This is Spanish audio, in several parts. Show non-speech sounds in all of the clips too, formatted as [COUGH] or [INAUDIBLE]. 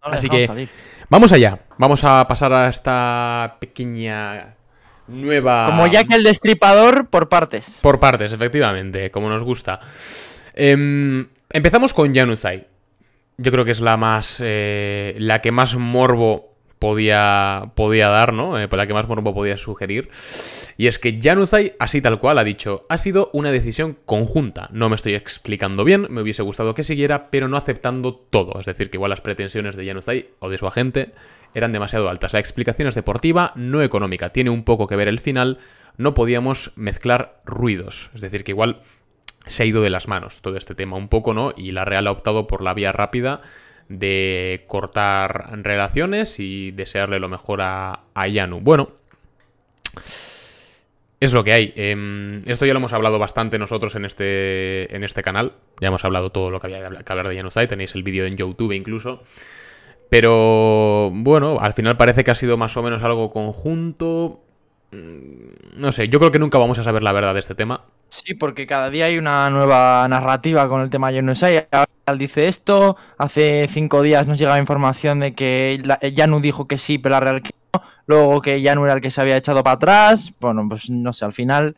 Así que vamos allá. Vamos a pasar a esta pequeña nueva. Como ya que el destripador por partes. Por partes, efectivamente, como nos gusta. Em, empezamos con Janusai. Yo creo que es la más. Eh, la que más morbo podía, podía dar, ¿no? Eh, por la que más morbo podía sugerir. Y es que Januzaj, así tal cual, ha dicho, ha sido una decisión conjunta. No me estoy explicando bien, me hubiese gustado que siguiera, pero no aceptando todo. Es decir, que igual las pretensiones de Januzaj o de su agente eran demasiado altas. La explicación es deportiva, no económica. Tiene un poco que ver el final. No podíamos mezclar ruidos. Es decir, que igual se ha ido de las manos todo este tema un poco, ¿no? Y la Real ha optado por la vía rápida de cortar relaciones y desearle lo mejor a, a Yanu. Bueno, es lo que hay. Em, esto ya lo hemos hablado bastante nosotros en este, en este canal. Ya hemos hablado todo lo que había que hablar de Yanuzai. Tenéis el vídeo en YouTube incluso. Pero bueno, al final parece que ha sido más o menos algo conjunto. Mm, no sé, yo creo que nunca vamos a saber la verdad de este tema. Sí, porque cada día hay una nueva narrativa con el tema de Al Ahora dice esto, hace cinco días nos llegaba información de que Janu eh, dijo que sí, pero la Real que no. Luego que Yanu era el que se había echado para atrás. Bueno, pues no sé, al final...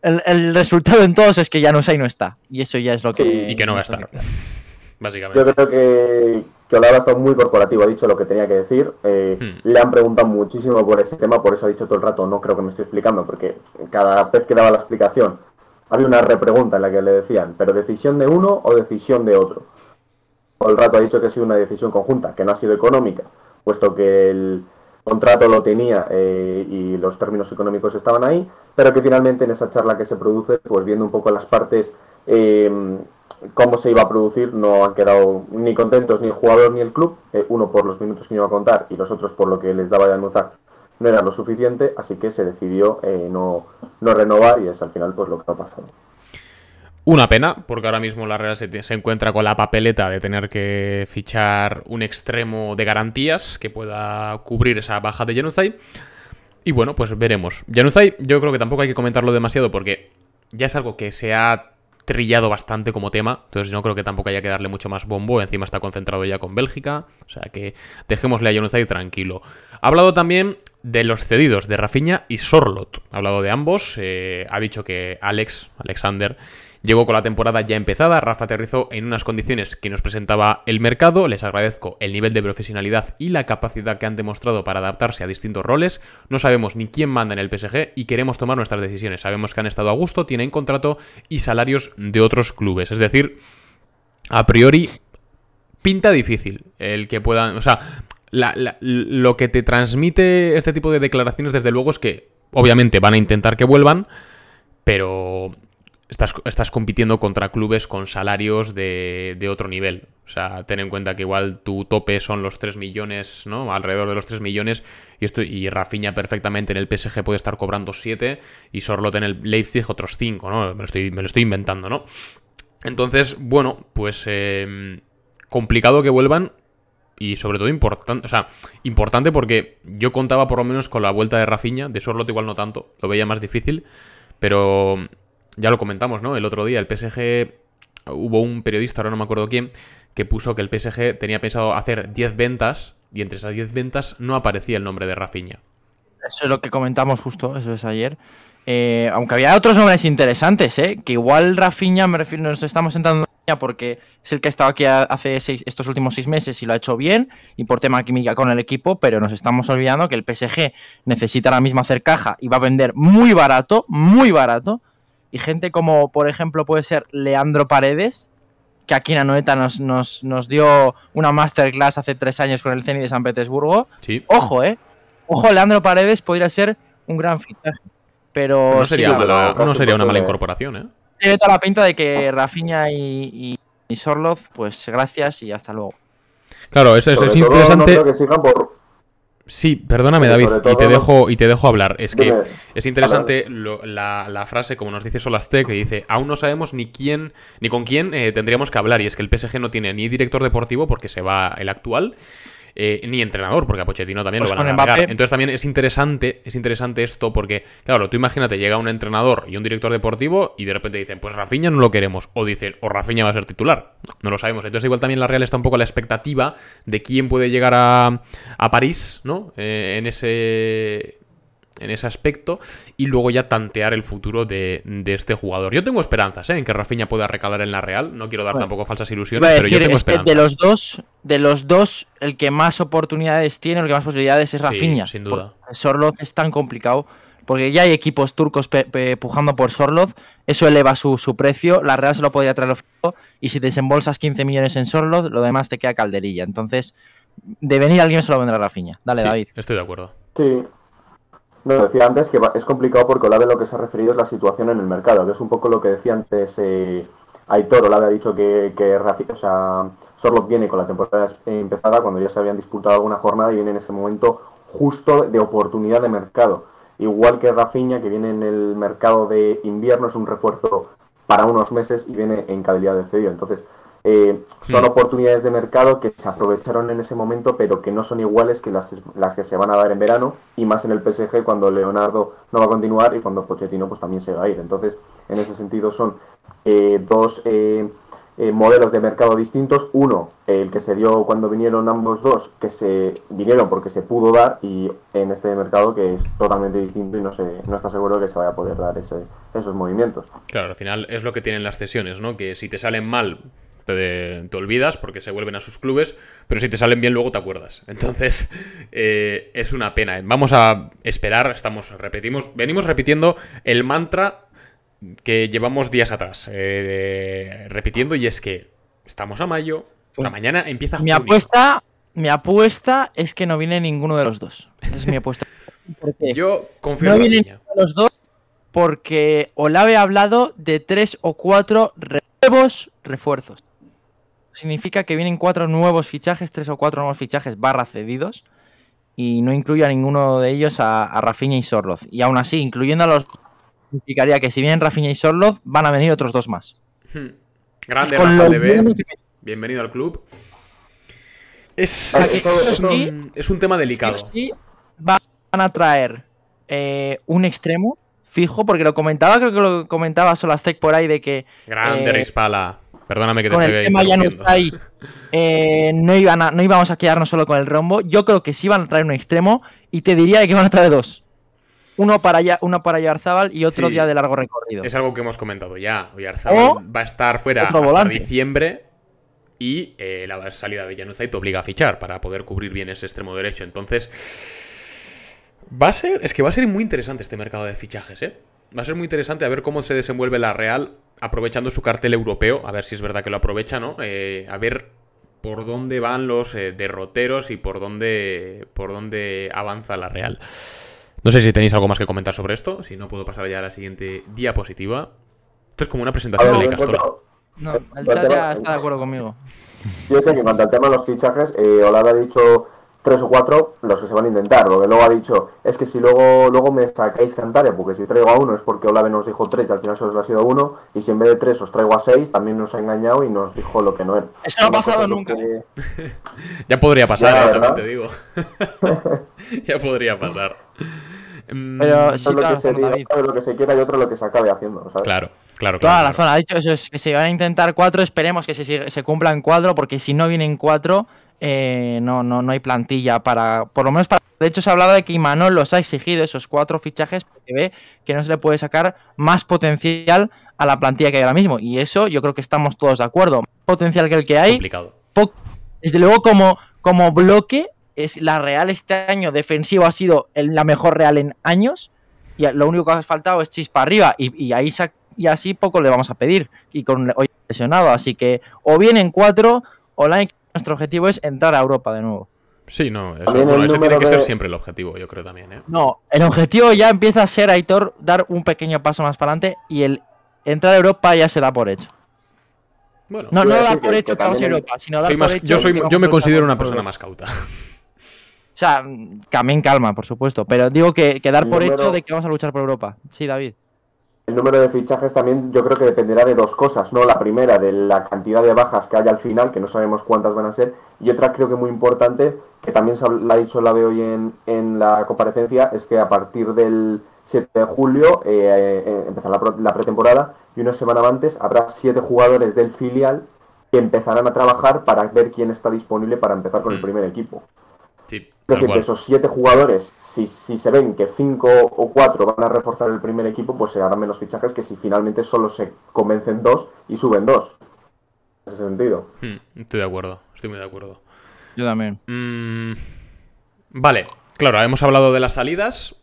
El, resultado en todos es que Yanusai no está. Y eso ya es lo que... y que no va a estar. Básicamente. Yo creo que, que ha estado muy corporativo, ha dicho lo que tenía que decir. Eh, hmm. Le han preguntado muchísimo por ese tema, por eso ha dicho todo el rato, no creo que me estoy explicando, porque cada vez que daba la explicación había una repregunta en la que le decían, ¿pero decisión de uno o decisión de otro? Todo el rato ha dicho que ha sido una decisión conjunta, que no ha sido económica, puesto que el contrato lo tenía eh, y los términos económicos estaban ahí, pero que finalmente en esa charla que se produce, pues viendo un poco las partes, eh, cómo se iba a producir, no han quedado ni contentos ni el jugador ni el club, eh, uno por los minutos que iba a contar y los otros por lo que les daba de anunciar no era lo suficiente, así que se decidió eh, no, no, renovar y es al final pues lo que ha pasado. Una pena, porque ahora mismo la Real se, se, encuentra con la papeleta de tener que fichar un extremo de garantías que pueda cubrir esa baja de Januzaj. Y bueno, pues veremos. Januzaj yo creo que tampoco hay que comentarlo demasiado porque ya es algo que se ha trillado bastante como tema, entonces no creo que tampoco haya que darle mucho más bombo, encima está concentrado ya con Bélgica, o sea que dejémosle a Jonathan tranquilo. Ha hablado también de los cedidos de Rafinha y Sorlot, ha hablado de ambos, eh, ha dicho que Alex, Alexander, Llegó con la temporada ya empezada, Rafa aterrizó en unas condiciones que nos presentaba el mercado, les agradezco el nivel de profesionalidad y la capacidad que han demostrado para adaptarse a distintos roles, no sabemos ni quién manda en el PSG y queremos tomar nuestras decisiones, sabemos que han estado a gusto, tienen contrato y salarios de otros clubes, es decir, a priori... Pinta difícil el que puedan, o sea, lo que te transmite este tipo de declaraciones, desde luego, es que obviamente van a intentar que vuelvan, pero estás, compitiendo contra clubes con salarios de, de, otro nivel. O sea, ten en cuenta que igual tu tope son los 3 millones, ¿no? Alrededor de los 3 millones. Y, esto, y Rafinha perfectamente en el PSG puede estar cobrando 7 y Sorlot en el Leipzig otros 5, ¿no? Me lo estoy, inventando, ¿no? Entonces, bueno, pues em, complicado que vuelvan y sobre todo importante, o sea, importante porque yo contaba por lo menos con la vuelta de Rafinha, de Sorlot igual no tanto, lo veía más difícil, pero ya lo comentamos, ¿no? El otro día el PSG, hubo un periodista, ahora no me acuerdo quién, que puso que el PSG tenía pensado hacer 10 ventas y entre esas 10 ventas no aparecía el nombre de Rafinha. Eso es lo que comentamos justo, eso es ayer. Eh, aunque había otros nombres interesantes, ¿eh? Que igual Rafinha, me refiero, nos estamos sentando porque es el que ha estado aquí hace seis, estos últimos seis meses y lo ha hecho bien y por tema química con el equipo, pero nos estamos olvidando que el PSG necesita la misma hacer caja y va a vender muy barato, muy barato, y gente como, por ejemplo, puede ser Leandro Paredes, que aquí en Anoeta nos, nos, nos dio una masterclass hace tres años con el CENI de San Petersburgo. Ojo, ¿eh? Ojo, Leandro Paredes podría ser un gran fichaje. Pero no sería, no sería una mala incorporación, ¿eh? Tiene toda la pinta de que Rafinha y, y, pues gracias y hasta luego. Claro, eso, es interesante. Sí, perdóname eh, David, y te dejo, y te dejo hablar. Es que es interesante la, frase, como nos dice Solaste, que dice, aún no sabemos ni quién, ni con quién eh, tendríamos que hablar. Y es que el PSG no tiene ni director deportivo porque se va el actual. Eh, ni entrenador, porque a Pochettino también pues lo van a Entonces también es interesante, es interesante esto porque, claro, tú imagínate, llega un entrenador y un director deportivo y de repente dicen, pues Rafinha no lo queremos, o dicen, o Rafiña va a ser titular, no, lo sabemos. Entonces igual también la Real está un poco la expectativa de quién puede llegar a, París, ¿no? Eh, en ese en ese aspecto y luego ya tantear el futuro de, este jugador. Yo tengo esperanzas ¿eh? en que Rafinha pueda recalar en la Real, no quiero dar tampoco falsas ilusiones, pero yo tengo esperanzas. De los dos, de los dos, el que más oportunidades tiene, el que más posibilidades es Rafinha. sin duda. Sorloz es tan complicado porque ya hay equipos turcos pujando por Sorloz, eso eleva su, precio, la Real se lo podría traer y si desembolsas 15 millones en Sorloz, lo demás te queda calderilla. Entonces, de venir alguien se lo vendrá Rafinha Dale, David. Estoy de acuerdo. Sí, no, decía antes que es complicado porque Olave lo que se ha referido es la situación en el mercado, que es un poco lo que decía antes eh, Aitor. Olave ha dicho que, que o sea, solo viene con la temporada eh, empezada cuando ya se habían disputado alguna jornada y viene en ese momento justo de oportunidad de mercado. Igual que Rafinha, que viene en el mercado de invierno, es un refuerzo para unos meses y viene en calidad de cedido. Entonces, eh, son hmm. oportunidades de mercado que se aprovecharon en ese momento, pero que no son iguales que las, que se van a dar en verano, y más en el PSG cuando Leonardo no va a continuar y cuando Pochettino pues, también se va a ir. Entonces, en ese sentido son eh, dos eh, modelos de mercado distintos. Uno, el que se dio cuando vinieron ambos dos, que se vinieron porque se pudo dar, y en este mercado que es totalmente distinto y no, se, no está seguro que se vaya a poder dar ese, esos movimientos. Claro, al final es lo que tienen las cesiones, ¿no? Que si te salen mal te, olvidas porque se vuelven a sus clubes, pero si te salen bien luego te acuerdas. Entonces, [LAUGHS] eh, es una pena. ¿eh? Vamos a esperar, estamos, repetimos, venimos repitiendo el mantra que llevamos días atrás, eh, repitiendo, y es que estamos a mayo, una pues mañana empieza Mi apuesta, mi apuesta es que no viene ninguno de los dos. esa Es mi apuesta. [LAUGHS] Porque Yo confío no viene ninguno de los dos porque Olave ha hablado de tres o cuatro nuevos refuerzos significa que vienen cuatro nuevos fichajes, tres o cuatro nuevos fichajes barra cedidos, y no incluye a ninguno de ellos a, Rafinha y Sorloz. Y aún así, incluyendo a los... Significaría que si vienen Rafinha y Sorloz, van a venir otros dos más. Hmm. Grande Rafa Bienvenido al club. Es, ah, un, tema delicado. van a traer eh, un extremo fijo, porque lo comentaba, creo que lo comentaba Solastec por ahí de que... Grande eh, Rispala. Perdóname que te con el tema no eh, no, iban a, no íbamos a quedarnos solo con el rombo. Yo creo que sí van a traer un extremo y te diría que van a traer dos. Uno para, ya, uno para Arzabal y otro día de largo recorrido. Es algo que hemos comentado ya. Yarzábal va a estar fuera hasta diciembre y eh, la salida de Januzaj te obliga a fichar para poder cubrir bien ese extremo derecho. Entonces, va a ser, es que va a ser muy interesante este mercado de fichajes, ¿eh? Va a ser muy interesante a ver cómo se desenvuelve la Real aprovechando su cartel europeo, a ver si es verdad que lo aprovecha, ¿no? Eh, a ver por dónde van los eh, derroteros y por dónde, por dónde avanza la Real. No sé si tenéis algo más que comentar sobre esto, si no puedo pasar ya a la siguiente diapositiva. Esto es como una presentación de la Castor. No, el chat ya está de acuerdo conmigo. Yo que en cuanto al tema de los fichajes, eh, ha dicho tres o cuatro los que se van a intentar. Lo que luego ha dicho es que si luego, luego me sacáis cantar, porque si traigo a uno es porque Olave nos dijo tres y al final solo os ha sido uno, y si en vez de tres os traigo a seis, también nos ha engañado y nos dijo lo que no era. Eso no ha pasado nunca. [LAUGHS] ya podría pasar, ya, ¿eh? te digo. [LAUGHS] ya podría pasar. Mm, Pero si lo, que se quiera y otro lo que se acabe haciendo, Claro, claro. claro Toda la zona. Ha dicho eso, es que se van a intentar cuatro, esperemos que se, se cumplan cuatro, porque si no vienen cuatro, eh, no, no, no hay plantilla para, por lo menos para... De hecho, se hablado de que Imanol los ha exigido esos cuatro fichajes porque ve que no se le puede sacar más potencial a la plantilla que hay ahora mismo. Y eso yo creo que estamos todos de acuerdo. Más potencial que el que hay. Complicado. Desde luego, como, como bloque, es la Real este año defensivo ha sido la mejor Real en años. Y lo único que ha faltado es chispa arriba. Y, ahí y así poco le vamos a pedir. Y con hoy lesionado. Así que o vienen cuatro o la nuestro objetivo es entrar a Europa de nuevo. Sí, no, eso, ese tiene que ser siempre el objetivo, yo creo también. ¿eh? No, el objetivo ya empieza a ser, Aitor, dar un pequeño paso más para adelante y el entrar a Europa ya se da por hecho. no, no da por hecho que vamos a Europa, sino da por hecho. Yo, me considero una persona más cauta. [LAUGHS] O sea, también calma, por supuesto, pero digo que, quedar dar por hecho de que vamos a luchar por Europa. Sí, David. El número de fichajes también yo creo que dependerá de dos cosas, ¿no? La primera, de la cantidad de bajas que haya al final, que no sabemos cuántas van a ser, y otra creo que muy importante, que también se la ha dicho la veo hoy en, la comparecencia, es que a partir del 7 de julio eh, eh, eh empezará la pretemporada y una semana antes habrá siete jugadores del filial que empezarán a trabajar para ver quién está disponible para empezar con el primer equipo es de esos siete jugadores, si, se ven que cinco o cuatro van a reforzar el primer equipo, pues se harán menos fichajes que si finalmente solo se convencen dos y suben dos. En ese sentido. Hmm, estoy de acuerdo, estoy muy de acuerdo. Yo también. Mm, vale, claro, hemos hablado de las salidas,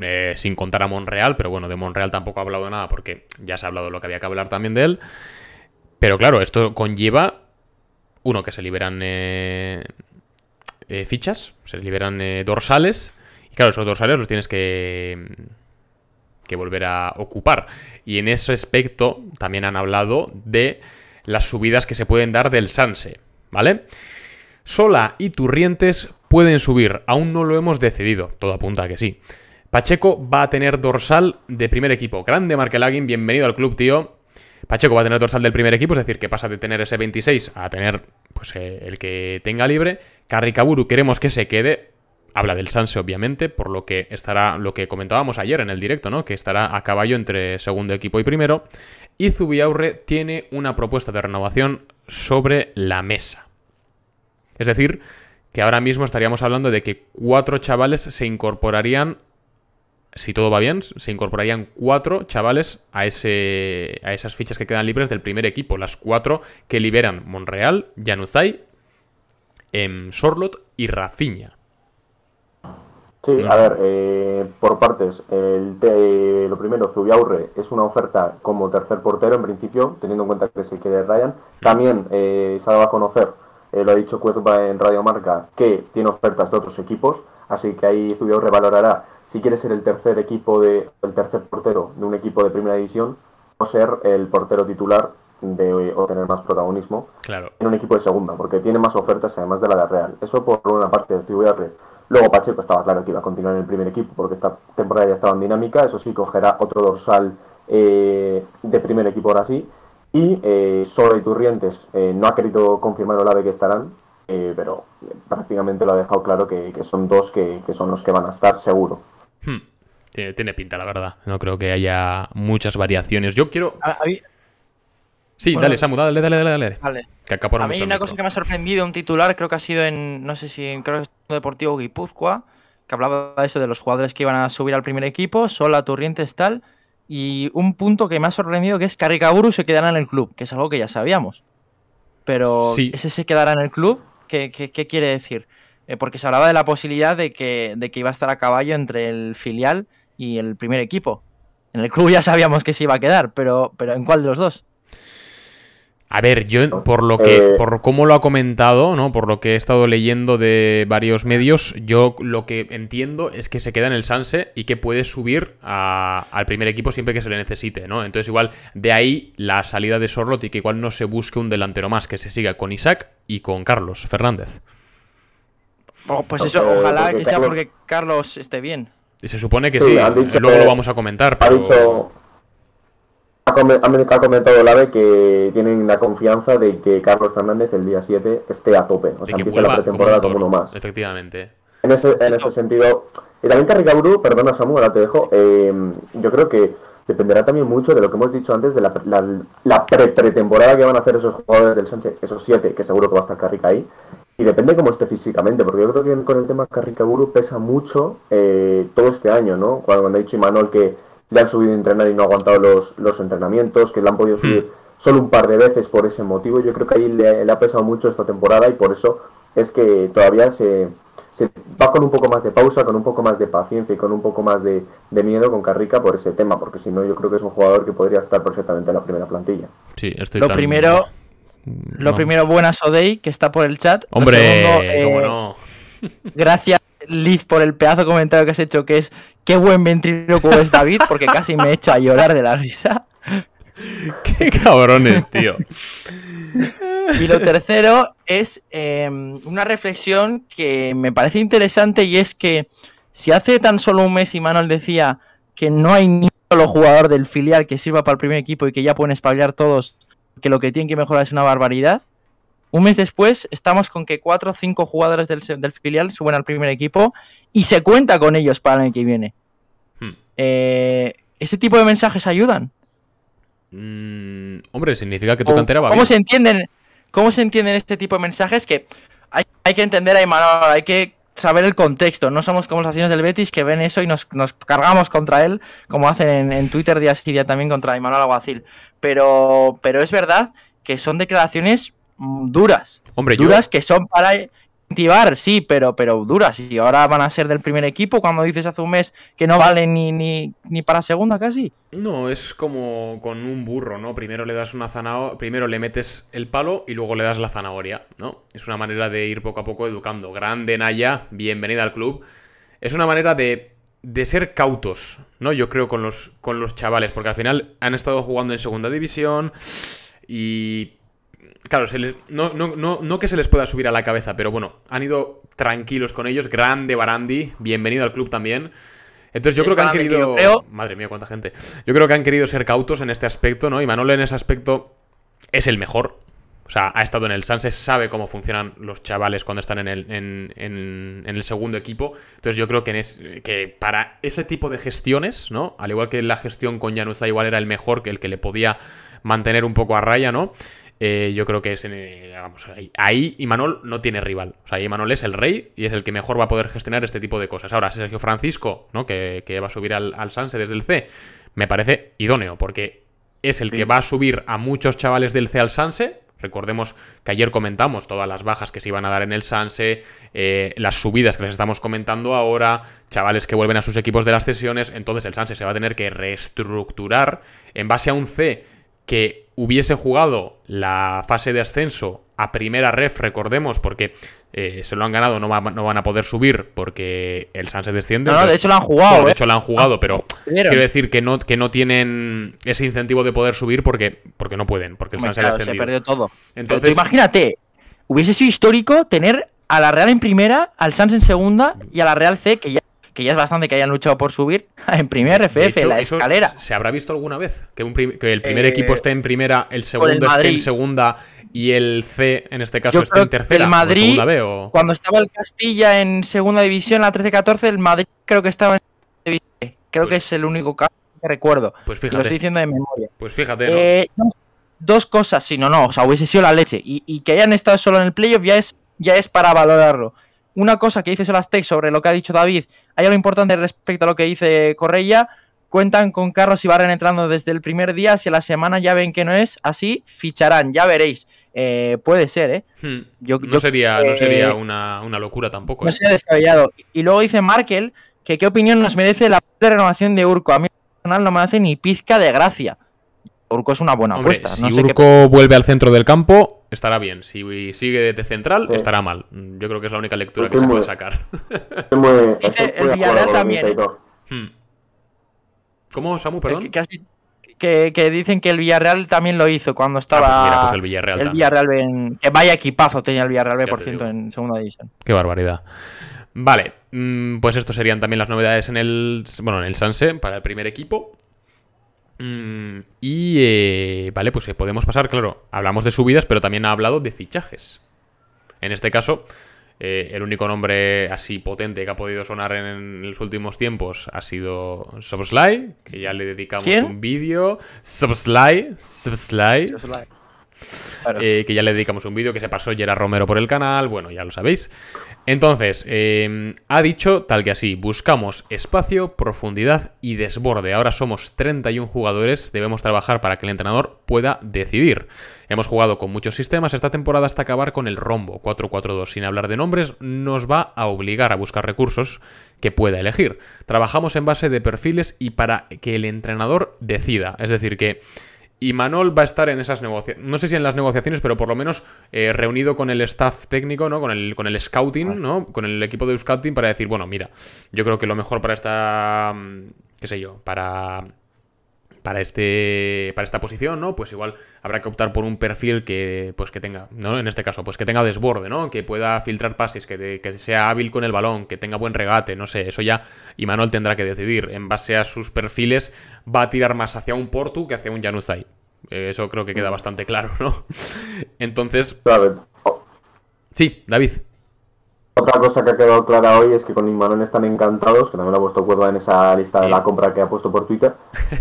eh, sin contar a Monreal, pero bueno, de Monreal tampoco ha hablado de nada porque ya se ha hablado lo que había que hablar también de él. Pero claro, esto conlleva, uno, que se liberan eh, eh, fichas, se liberan eh, dorsales. Y claro, esos dorsales los tienes que, que volver a ocupar. Y en ese aspecto también han hablado de las subidas que se pueden dar del Sanse, ¿vale? Sola y Turrientes pueden subir, aún no lo hemos decidido, todo apunta a que sí. Pacheco va a tener dorsal de primer equipo. Grande Markelagin bienvenido al club, tío. Pacheco va a tener dorsal del primer equipo, es decir, que pasa de tener ese 26 a tener pues, eh, el que tenga libre. Karikaburu queremos que se quede. Habla del Sanse, obviamente, por lo que estará lo que comentábamos ayer en el directo, ¿no? Que estará a caballo entre segundo equipo y primero. Y Zubiaurre tiene una propuesta de renovación sobre la mesa. Es decir, que ahora mismo estaríamos hablando de que cuatro chavales se incorporarían, si todo va bien, se incorporarían cuatro chavales a, ese, a esas fichas que quedan libres del primer equipo, las cuatro que liberan Monreal, Januzaj en Sorlot y Rafinha. Sí, a ver, eh, por partes. lo primero, Zubiaurre es una oferta como tercer portero, en principio, teniendo en cuenta que se quede Ryan. También eh, se ha dado a conocer, eh, lo ha dicho Cuezba en Radio Marca, que tiene ofertas de otros equipos, así que ahí Zubiaurre valorará si quiere ser el tercer equipo de el tercer portero de un equipo de primera división o ser el portero titular de obtener más protagonismo en un equipo de segunda, porque tiene más ofertas además de la de Real. Eso por una parte del CVR. Luego Pacheco estaba claro que iba a continuar en el primer equipo porque esta temporada ya estaba en dinámica, eso sí, cogerá otro dorsal eh, de primer equipo ahora sí. Y eh, y Turrientes eh, no ha querido confirmar de que estarán, eh, pero prácticamente lo ha dejado claro que, son dos que, son los que van a estar seguro. Hmm. Tiene, pinta, la verdad. No creo que haya muchas variaciones. Yo quiero... Sí, dale, Samu, dale, dale, dale, dale. Vale. a mí una cosa que me ha sorprendido, un titular, creo que ha sido en, no sé si, en, creo es Deportivo Guipúzcoa, que hablaba de eso, de los jugadores que iban a subir al primer equipo, Sola, Turrientes, tal, y un punto que me ha sorprendido que es Caricaburu se quedará en el club, que es algo que ya sabíamos. Pero ese se quedará en el club, ¿qué, quiere decir? Eh, porque se hablaba de la posibilidad de que, de que iba a estar a caballo entre el filial y el primer equipo. En el club ya sabíamos que se iba a quedar, pero, pero ¿en cuál de los dos? A ver, yo por lo que, eh. por cómo lo ha comentado, ¿no? Por lo que he estado leyendo de varios medios, yo lo que entiendo es que se queda en el Sanse y que puede subir al primer equipo siempre que se le necesite, ¿no? Entonces, igual, de ahí la salida de Sorlot y que igual no se busque un delantero más, que se siga con Isaac y con Carlos Fernández. Oh, pues eso, ojalá que sea porque Carlos esté bien. Y Se supone que sí, luego lo vamos a comentar. Pero ha comentado AVE que tienen la confianza de que Carlos Fernández el día 7 esté a tope. O sea, empiece la pretemporada como, uno más. Efectivamente. En ese, en ese sentido. Y también Carricaburu, perdona Samu, ahora te dejo. Em, yo creo que dependerá también mucho de lo que hemos dicho antes de la, pretemporada que van a hacer esos jugadores del Sánchez, esos siete, que seguro que va a estar Carrica ahí. Y depende cómo esté físicamente, porque yo creo que con el tema Carricaburu pesa mucho eh, todo este año, ¿no? Cuando, cuando ha dicho Imanol que le han subido a entrenar y no ha aguantado los, entrenamientos, que le han podido hmm. subir solo un par de veces por ese motivo. Yo creo que ahí le, ha pesado mucho esta temporada y por eso es que todavía se, va con un poco más de pausa, con un poco más de paciencia y con un poco más de, miedo con Carrica por ese tema, porque si no yo creo que es un jugador que podría estar perfectamente en la primera plantilla. Sí, estoy Lo primero... Lo primero, buenas Odey, que está por el chat. Hombre, segundo, eh, gracias Liz, por el pedazo de comentario que has hecho, que es qué buen ventriloquio es David, porque casi me he hecho a llorar de la risa. [LAUGHS] qué cabrones, tío. Y lo tercero es em, una reflexión que me parece interesante y es que si hace tan solo un mes y Manuel decía que no hay ni solo jugador del filial que sirva para el primer equipo y que ya pueden espabilar todos, que lo que tienen que mejorar es una barbaridad, un mes después estamos con que cuatro o cinco jugadores del, filial suben al primer equipo y se cuenta con ellos para el año que viene. Hmm. Eh, ¿Ese tipo de mensajes ayudan? Mm, hombre, significa que tu cantera va ¿cómo Se entienden, ¿Cómo se entienden este tipo de mensajes? Que hay, que entender a Imanol, hay que saber el contexto. No somos como los aficionados del Betis que ven eso y nos, cargamos contra él, como hacen en, Twitter de Asiria también contra Imanol Aguacil. Pero, pero es verdad que son declaraciones Mm, duras. Hombre, duras que son para activar, sí, pero, pero duras. Y ahora van a ser del primer equipo cuando dices hace un mes que no vale ni, ni, ni para segunda casi. No, es como con un burro, ¿no? Primero le das una zanahoria, primero le metes el palo y luego le das la zanahoria, ¿no? Es una manera de ir poco a poco educando. Grande Naya, bienvenida al club. Es una manera de, ser cautos, ¿no? Yo creo con los, con los chavales, porque al final han estado jugando en segunda división y claro, no, que se les pueda subir a la cabeza, pero bueno, han ido tranquilos con ellos. Grande Barandi, bienvenido al club también. Entonces yo creo que han querido... Madre mía, cuánta gente. Yo creo que han querido ser cautos en este aspecto, ¿no? Y Manolo en ese aspecto es el mejor. O sea, ha estado en el Sanse, sabe cómo funcionan los chavales cuando están en el, en, el segundo equipo. Entonces yo creo que, es, que para ese tipo de gestiones, ¿no? Al igual que la gestión con Yanuza igual era el mejor, que el que le podía mantener un poco a raya, ¿no? Eh, yo creo que es, eh, ahí, ahí Imanol no tiene rival. O sea, Imanol es el rey y es el que mejor va a poder gestionar este tipo de cosas. Ahora, Sergio Francisco, ¿no? que, va a subir al, al, Sanse desde el C, me parece idóneo, porque es el que va a subir a muchos chavales del C al Sanse. Recordemos que ayer comentamos todas las bajas que se iban a dar en el Sanse, eh, las subidas que les estamos comentando ahora, chavales que vuelven a sus equipos de las sesiones. Entonces el Sanse se va a tener que reestructurar en base a un C que hubiese jugado la fase de ascenso a primera ref, recordemos, porque eh, se lo han ganado, no, van a poder subir porque el se desciende. No, de hecho lo han jugado. De ¿eh? hecho lo han jugado, pero ah, quiero decir que no, que no tienen ese incentivo de poder subir porque, porque no pueden, porque el Sanse claro, Se perdió todo. Entonces, imagínate, hubiese sido histórico tener a la Real en primera, al sans en segunda y a la Real C, que ya que ya es bastante que hayan luchado por subir [LAUGHS] en primer FF, la escalera. ¿Se habrá visto alguna vez que, el primer eh, equipo esté en primera, el segundo esté en segunda y el C, en este caso, esté en tercera? el Madrid, cuando estaba el Castilla en segunda división, la 13-14, el Madrid creo que estaba en segunda división. Creo que pues es el único caso que recuerdo. Pues Lo estoy diciendo de memoria. Pues fíjate. Eh, dos cosas, si no, no, o sea, hubiese sido la leche. Y, y que hayan estado solo en el playoff ya es, ya es para valorarlo una cosa que dice Solastec sobre lo que ha dicho David, hay algo importante respecto a lo que dice Correia. Cuentan con carros y barren entrando desde el primer día. Si a la semana ya ven que no es así, ficharán, ya veréis. Eh, puede ser, ¿eh? Hmm. Yo, no, sería, no sería una, locura tampoco. No ¿eh? descabellado. Y luego dice Markel que qué opinión nos merece la renovación de Urco. A mí personal no me hace ni pizca de gracia. Urco es una buena apuesta. Si Urco vuelve al centro del campo, estará bien. Si sigue de central, estará mal. Mm, yo creo que es la única lectura que, se puede sacar. el Villarreal también. ¿eh? Hmm. ¿Cómo, Samu, perdón? que, dicen que el Villarreal también lo hizo cuando ah, pues estaba. Pues el Villarreal. El Villarreal que vaya equipazo tenía el Villarreal, B, por ciento, en segunda división. Qué barbaridad. Vale, mm, pues esto serían también las novedades en el, bueno, en el Sanse para el primer equipo. Mm, y eh, vale, pues eh, podemos pasar, claro, hablamos de subidas, pero también ha hablado de fichajes. En este caso, eh, el único nombre así potente que ha podido sonar en, los últimos tiempos ha sido SubSly. que ya le dedicamos un vídeo. Subsly, Sobsly. Eh, que ya le dedicamos un vídeo que se pasó Gerard Romero por el canal, bueno, ya lo sabéis. Entonces, em, ha dicho tal que así, buscamos espacio, profundidad y desborde. Ahora somos 31 jugadores, debemos trabajar para que el entrenador pueda decidir. Hemos jugado con muchos sistemas esta temporada hasta acabar con el rombo 4-4-2. Sin hablar de nombres, nos va a obligar a buscar recursos que pueda elegir. Trabajamos en base de perfiles y para que el entrenador decida. Es decir, que y Manol va a estar en esas negociaciones, no sé si en las negociaciones, pero por lo menos eh, reunido con el staff técnico, ¿no? Con el, con el scouting, ¿no? Con el equipo de scouting para decir, bueno, mira, yo creo que lo mejor para esta, mm, qué sé yo, para para, este, para esta posición, ¿no? Pues igual habrá que optar por un perfil que, pues que tenga, ¿no? En este caso, pues que tenga desborde, ¿no? Que pueda filtrar pases, que, que sea hábil con el balón, que tenga buen regate, no sé, eso ya Y Manuel tendrá que decidir. En base a sus perfiles va a tirar más hacia un Portu que hacia un Januzaj. Eh, eso creo que queda mm. bastante claro, ¿no? [LAUGHS] Entonces... Sí, David. Otra cosa que ha quedado clara hoy es que con Imanol están encantados, que también lo ha puesto Cuerda en esa lista de la compra que ha puesto por Twitter,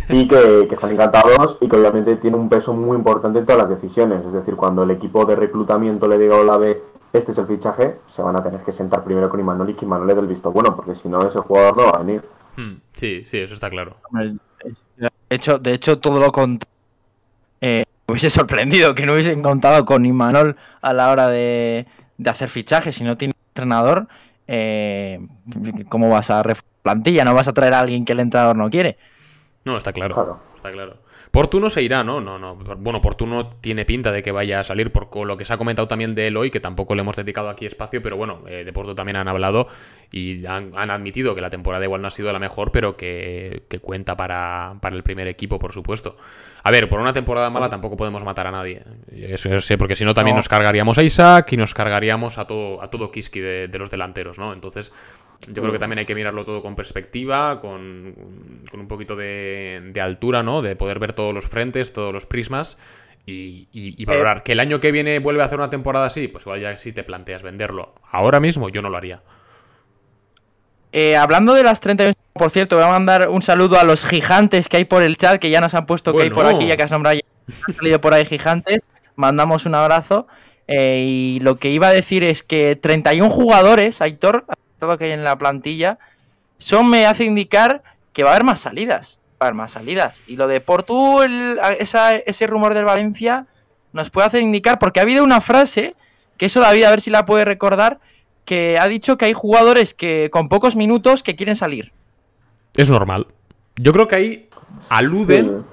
y que, están encantados y que obviamente tiene un peso muy importante en todas las decisiones. Es decir, cuando el equipo de reclutamiento le diga a Olave, este es el fichaje, se van a tener que sentar primero con Imanol y que Imanol le dé el visto bueno, porque si no ese jugador no va a venir. Hmm, sí, sí, eso está claro. De hecho, de hecho todo lo contrario. Eh, me hubiese sorprendido que no hubiesen contado con Imanol a la hora de, hacer fichajes, si no tiene entrenador, eh, ¿cómo vas a plantilla? No vas a traer a alguien que el entrenador no quiere. No, está claro. Está claro no se irá, ¿no? No, no. Bueno, Portuno tiene pinta de que vaya a salir por lo que se ha comentado también de él hoy, que tampoco le hemos dedicado aquí espacio, pero bueno, eh, de Porto también han hablado y han, admitido que la temporada igual no ha sido la mejor, pero que, cuenta para, el primer equipo, por supuesto. A ver, por una temporada mala tampoco podemos matar a nadie. Eso sé, porque si no también nos cargaríamos a Isaac y nos cargaríamos a todo, a todo Kiski de, de los delanteros, ¿no? Entonces yo creo que también hay que mirarlo todo con perspectiva, con, un poquito de, altura, ¿no? De poder ver todos los frentes, todos los prismas y, eh. valorar. que el año que viene vuelve a hacer una temporada así, pues igual ya si te planteas venderlo. Ahora mismo yo no lo haría. Eh, hablando de las 30 por cierto, voy a mandar un saludo a los gigantes que hay por el chat, que ya nos han puesto que hay por aquí, ya que has nombrado, ya han salido por ahí gigantes. Mandamos un abrazo. Eh, y lo que iba a decir es que 31 jugadores, Aitor, todo que hay en la plantilla, son me hace indicar que va a haber más salidas. Va a haber más salidas. Y lo de Portu, ese rumor del Valencia, nos puede hacer indicar, porque ha habido una frase, que eso David, a ver si la puede recordar, que ha dicho que hay jugadores que con pocos minutos que quieren salir. Es normal. Yo creo que ahí aluden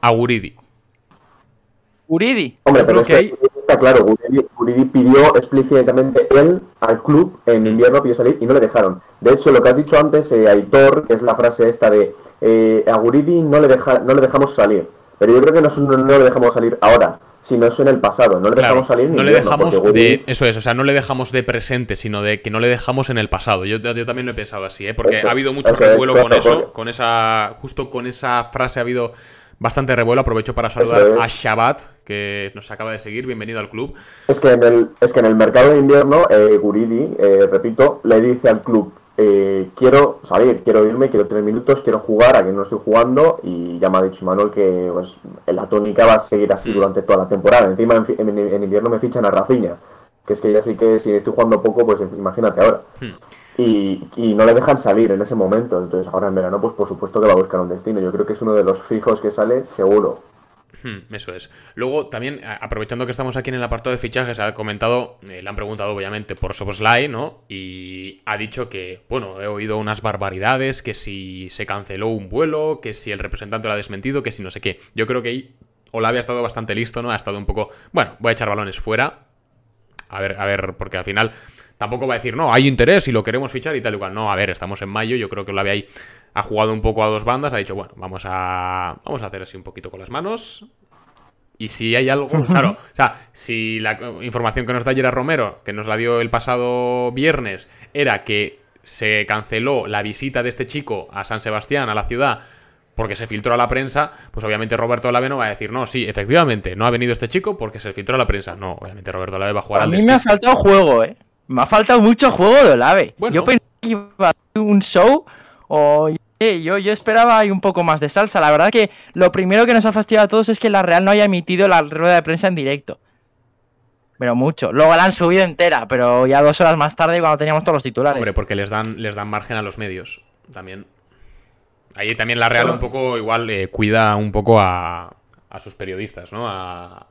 a Guridi. Uridi. Hombre, pero que está claro, Uridi, pidió explícitamente él al club en mm. invierno pidió salir y no le dejaron. De hecho, lo que has dicho antes, eh, Aitor, que es la frase esta de eh, a Uridi no le, deja, no le dejamos salir. Pero yo creo que no le dejamos salir ahora, sino eso en el pasado. No le dejamos salir ni No le dejamos Eso es, o sea, no le dejamos de presente, sino de que no le dejamos en el pasado. Yo, yo también lo he pensado así, ¿eh? Porque ha habido mucho revuelo con eso, con esa. Justo con esa frase ha habido bastante revuelo. Aprovecho para saludar a Shabat que nos acaba de seguir. Bienvenido al club. Es que en el, mercado de invierno, eh, Guridi, eh, repito, le dice al club: eh, Quiero salir, quiero irme, quiero tener minutos, quiero jugar, a no estoy jugando. Y ya me ha dicho Manuel que pues, la tónica va a seguir así mm. durante toda la temporada. Encima, en, en, invierno me fichan a Rafinha que es que ya sí que si estoy jugando poco, pues imagínate ahora. Hmm. Y, no le dejan salir en ese momento. Entonces ahora en verano, pues por supuesto que va a buscar un destino. Yo creo que es uno de los fijos que sale seguro. Hmm, eso es. Luego, también, aprovechando que estamos aquí en el apartado de fichajes, ha comentado, eh, le han preguntado obviamente por Soboslai, ¿no? Y ha dicho que, bueno, he oído unas barbaridades, que si se canceló un vuelo, que si el representante lo ha desmentido, que si no sé qué. Yo creo que ahí Olave ha estado bastante listo, ¿no? Ha estado un poco, bueno, voy a echar balones fuera, a ver, a ver, porque al final tampoco va a decir, no, hay interés y lo queremos fichar y tal y cual. No, a ver, estamos en mayo, yo creo que había ahí ha jugado un poco a dos bandas, ha dicho, bueno, vamos a, vamos a hacer así un poquito con las manos. Y si hay algo, claro, o sea, si la información que nos da Gerard Romero, que nos la dio el pasado viernes, era que se canceló la visita de este chico a San Sebastián, a la ciudad, porque se filtró a la prensa, pues obviamente Roberto Olave no va a decir, no, sí, efectivamente, no ha venido este chico porque se filtró a la prensa. No, obviamente Roberto Olave va a jugar a al A mí me ha faltado juego, ¿eh? Me ha faltado mucho juego de Olave. Yo pensaba que iba a ser un show o... Yo, yo esperaba ahí un poco más de salsa. La verdad que lo primero que nos ha fastidiado a todos es que la Real no haya emitido la rueda de prensa en directo. Pero mucho. Luego la han subido entera, pero ya dos horas más tarde cuando teníamos todos los titulares. Hombre, porque les dan, les dan margen a los medios también. Ahí también la Real un poco igual eh, cuida un poco a, sus periodistas, ¿no? A,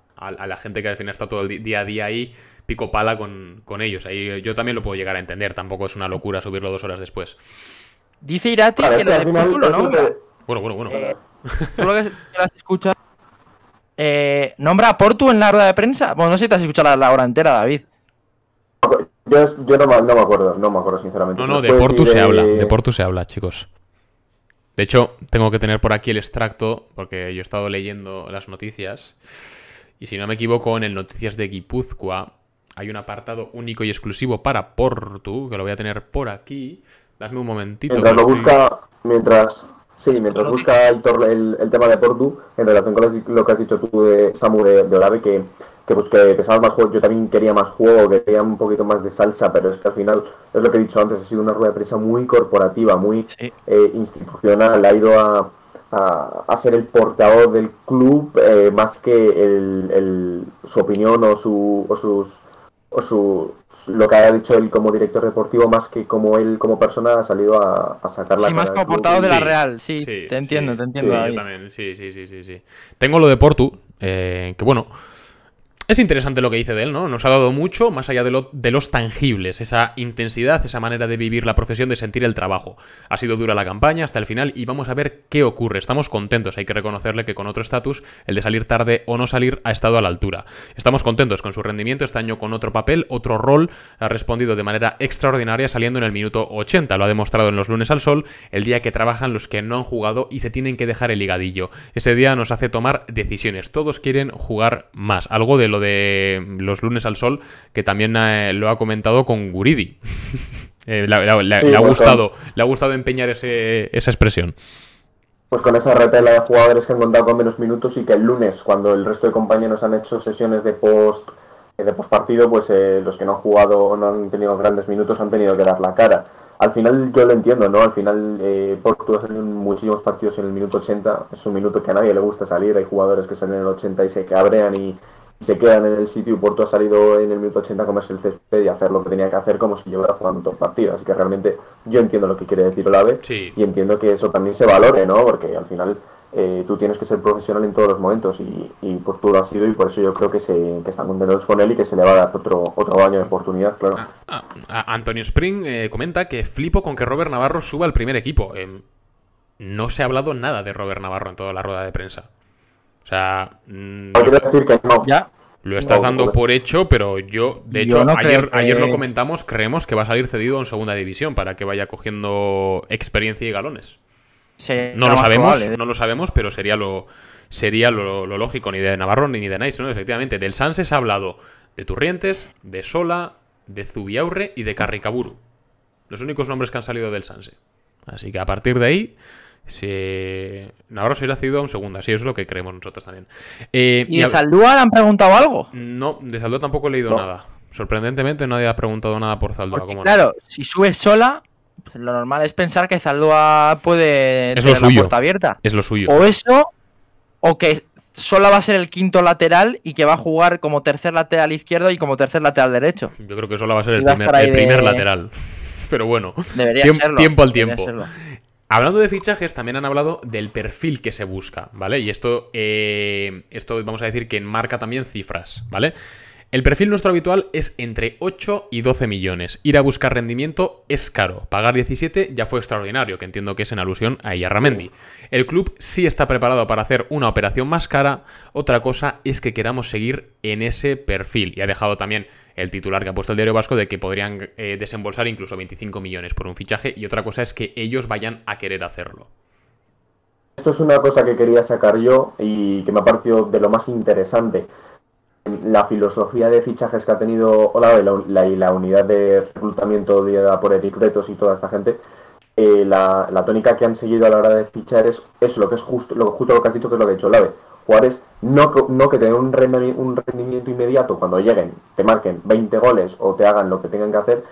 la gente que al final está todo el día a día ahí pico pala con, ellos. Ahí yo también lo puedo llegar a entender, tampoco es una locura subirlo dos horas después. Dice Irati que Bueno, bueno, bueno. Eh. tú lo que has escuchado. Eh, nombra a Portu en la rueda de prensa. Bueno, no sé si te has escuchado la, hora entera, David. Yo, no, me acuerdo, no me acuerdo sinceramente. No, no, de Portu se habla, de Portu se habla, chicos. De hecho, tengo que tener por aquí el extracto, porque yo he estado leyendo las noticias. Y si no me equivoco, en el Noticias de Guipúzcoa hay un apartado único y exclusivo para Portu, que lo voy a tener por aquí. Dadme un momentito. Mientras lo busca, mientras Sí, mientras busca el, tema de Portu, en relación con lo, que has dicho tú de Samu de, que, que, pues que pensabas más juego, yo también quería más juego, quería un poquito más de salsa, pero es que al final, es lo que he dicho antes, ha sido una rueda de prensa muy corporativa, muy eh, institucional, ha ido a, a, ser el portavoz del club eh, más que su opinión o, su, o sus o su, lo que haya dicho él como director deportivo más que como él como persona ha salido a, sacar la Sí, más comportado de la Real, sí, te entiendo, te entiendo. Sí, también, sí, sí, sí, sí, Tengo lo de Portu, eh, que bueno, es interesante lo que dice de él, ¿no? Nos ha dado mucho más allá de, lo, de, los tangibles, esa intensidad, esa manera de vivir la profesión, de sentir el trabajo. Ha sido dura la campaña hasta el final y vamos a ver qué ocurre. Estamos contentos, hay que reconocerle que con otro estatus, el de salir tarde o no salir ha estado a la altura. Estamos contentos con su rendimiento, este año con otro papel, otro rol, ha respondido de manera extraordinaria saliendo en el minuto 80, lo ha demostrado en los lunes al sol, el día que trabajan los que no han jugado y se tienen que dejar el ligadillo. Ese día nos hace tomar decisiones, todos quieren jugar más, algo de lo de los lunes al sol, que también eh, lo ha comentado con Guridi. [LAUGHS] Eh, le, ha pues gustado, le ha gustado empeñar esa expresión. Pues con esa retela de jugadores que han contado con menos minutos y que el lunes, cuando el resto de compañeros han hecho sesiones de post eh, de postpartido, pues los que no han jugado o no han tenido grandes minutos han tenido que dar la cara. Al final yo lo entiendo, ¿no? Al final eh, Porto ha en muchísimos partidos en el minuto 80, es un minuto que a nadie le gusta salir, hay jugadores que salen en el 80 y se cabrean y, se quedan en el sitio y Porto ha salido en el minuto 80 a comerse el césped y hacer lo que tenía que hacer como si llevara jugando todo partidos partido. Así que realmente yo entiendo lo que quiere decir Olave y entiendo que eso también se valore, ¿no? Porque al final eh, tú tienes que ser profesional en todos los momentos y, y Porto lo ha sido y por eso yo creo que, se, que están contentos con él y que se le va a dar otro, otro año de oportunidad, claro. Ah, ah, ah, Antonio Spring eh, comenta que flipo con que Robert Navarro suba al primer equipo. Em, no se ha hablado nada de Robert Navarro en toda la rueda de prensa. O sea, mm, ya lo estás dando por hecho, pero yo, de hecho, ayer, lo comentamos, creemos que va a salir cedido en segunda división para que vaya cogiendo experiencia y galones. no lo sabemos, ¿eh? no lo sabemos, pero sería lo sería lo, lógico, ni de Navarro ni de Nice, Efectivamente, del Sanse se ha hablado de Turrientes, de Sola, de Zubiaurre y de Carricaburu. Los únicos nombres que han salido del Sanse. Así que a partir de ahí, Sí. Navarro se ha sido a un segunda, sí, es lo que creemos nosotros también. Eh, ¿Y, de Zaldúa han preguntado algo? No, de Zaldúa tampoco he leído nada. Sorprendentemente nadie ha preguntado nada por Zaldúa. Porque, claro, si sube sola, lo normal es pensar que Zaldúa puede tener la puerta abierta. Es lo suyo. O eso, o que sola va a ser el quinto lateral y que va a jugar como tercer lateral izquierdo y como tercer lateral derecho. Yo creo que sola va a ser el primer, lateral [LAUGHS] pero bueno, debería tiempo, serlo, tiempo al tiempo. Hablando de fichajes, también han hablado del perfil que se busca, ¿vale? Y esto, eh, esto vamos a decir que enmarca también cifras, ¿vale? El perfil nuestro habitual es entre 8 y 12 millones. Ir a buscar rendimiento es caro. Pagar 17 ya fue extraordinario, que entiendo que es en alusión a Iyarramendi. El club sí está preparado para hacer una operación más cara. Otra cosa es que queramos seguir en ese perfil. Y ha dejado también el titular que ha puesto el diario vasco de que podrían eh, desembolsar incluso 25 millones por un fichaje y otra cosa es que ellos vayan a querer hacerlo. Esto es una cosa que quería sacar yo y que me ha parecido de lo más interesante. La filosofía de fichajes que ha tenido Olave y la, unidad de reclutamiento dada por Eric Retos y toda esta gente, eh, la, tónica que han seguido a la hora de fichar es, eso, lo que es justo lo, justo que has dicho que es lo que ha hecho Olave jugadores no, no que tengan un, rendimiento, un rendimiento inmediato cuando lleguen, te marquen 20 goles o te hagan lo que tengan que hacer,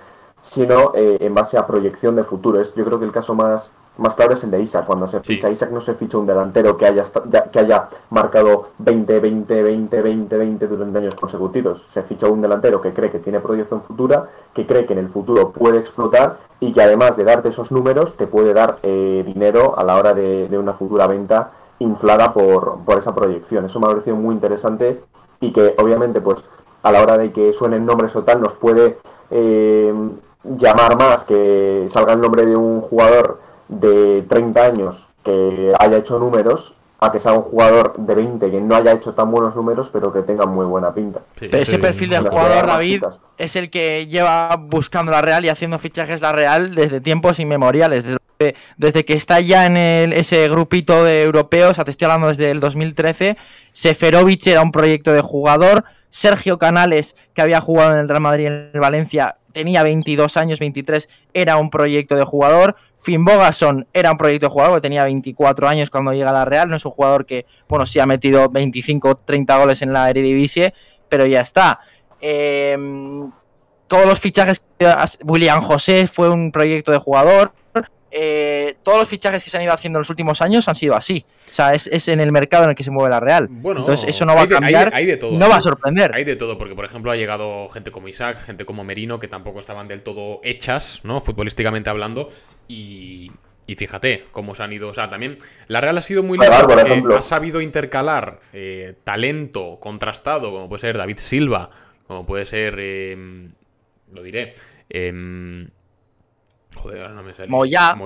sino eh, en base a proyección de futuro. yo creo que el caso más, más claro es el de Isaac. Cuando se ficha Isaac no se ficha un delantero que haya, que haya marcado 20, 20, 20, 20, 20 durante años consecutivos. Se ficha un delantero que cree que tiene proyección futura, que cree que en el futuro puede explotar y que además de darte esos números te puede dar eh, dinero a la hora de una futura venta inflada por, esa proyección. es me ha muy interesante y que obviamente pues a la hora de que suenen nombres o tal nos puede eh, llamar más que salga el nombre de un jugador de 30 años que haya hecho números a que sea un jugador de 20 que no haya hecho tan buenos números, pero que tenga muy buena pinta. ese perfil del jugador, David, es el que lleva buscando la Real y haciendo fichajes la Real desde tiempos inmemoriales, desde desde que está ya en ese grupito de europeos, te estoy hablando desde el 2013, Seferovic era un proyecto de jugador, Sergio Canales, que había jugado en el Real Madrid en el Valencia, tenía 22 años, 23, era un proyecto de jugador, Finn Bogason era un proyecto de jugador, tenía 24 años cuando llega a la Real, no es un jugador que, bueno, sí ha metido 25, o 30 goles en la Eredivisie, pero ya está. Em, todos los fichajes, William José fue un proyecto de jugador, eh, todos los fichajes que se han ido haciendo en los últimos años han sido así. O sea, es, en el mercado en el que se mueve la Real. Bueno, Entonces, eso no va a cambiar. no va a sorprender. Hay de todo, porque por ejemplo ha llegado gente como Isaac, gente como Merino, que tampoco estaban del todo hechas, ¿no? Futbolísticamente hablando. Y, fíjate cómo se han ido. O sea, también la Real ha sido muy lista porque ha sabido intercalar eh, talento contrastado, como puede ser David Silva, como puede ser. Eh, lo diré. Em, Joder, ahora no me salía.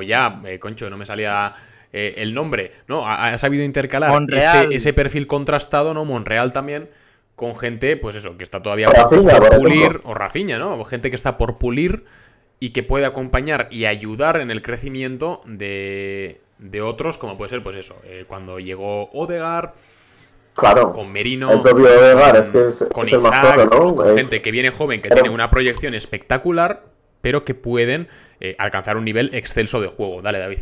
Eh, concho, no me salía eh, el nombre. No, ha, sabido intercalar ese, perfil contrastado, ¿no? Monreal también, con gente, pues eso, que está todavía por, pulir, o Rafiña, ¿no? Gente que está por pulir y que puede acompañar y ayudar en el crecimiento de, otros, como puede ser, pues eso, eh, cuando llegó Odegar. Claro. Con Merino. con, es pues con Isaac, con gente que viene joven, que tiene una proyección espectacular pero que pueden eh, alcanzar un nivel excelso de juego. Dale, David.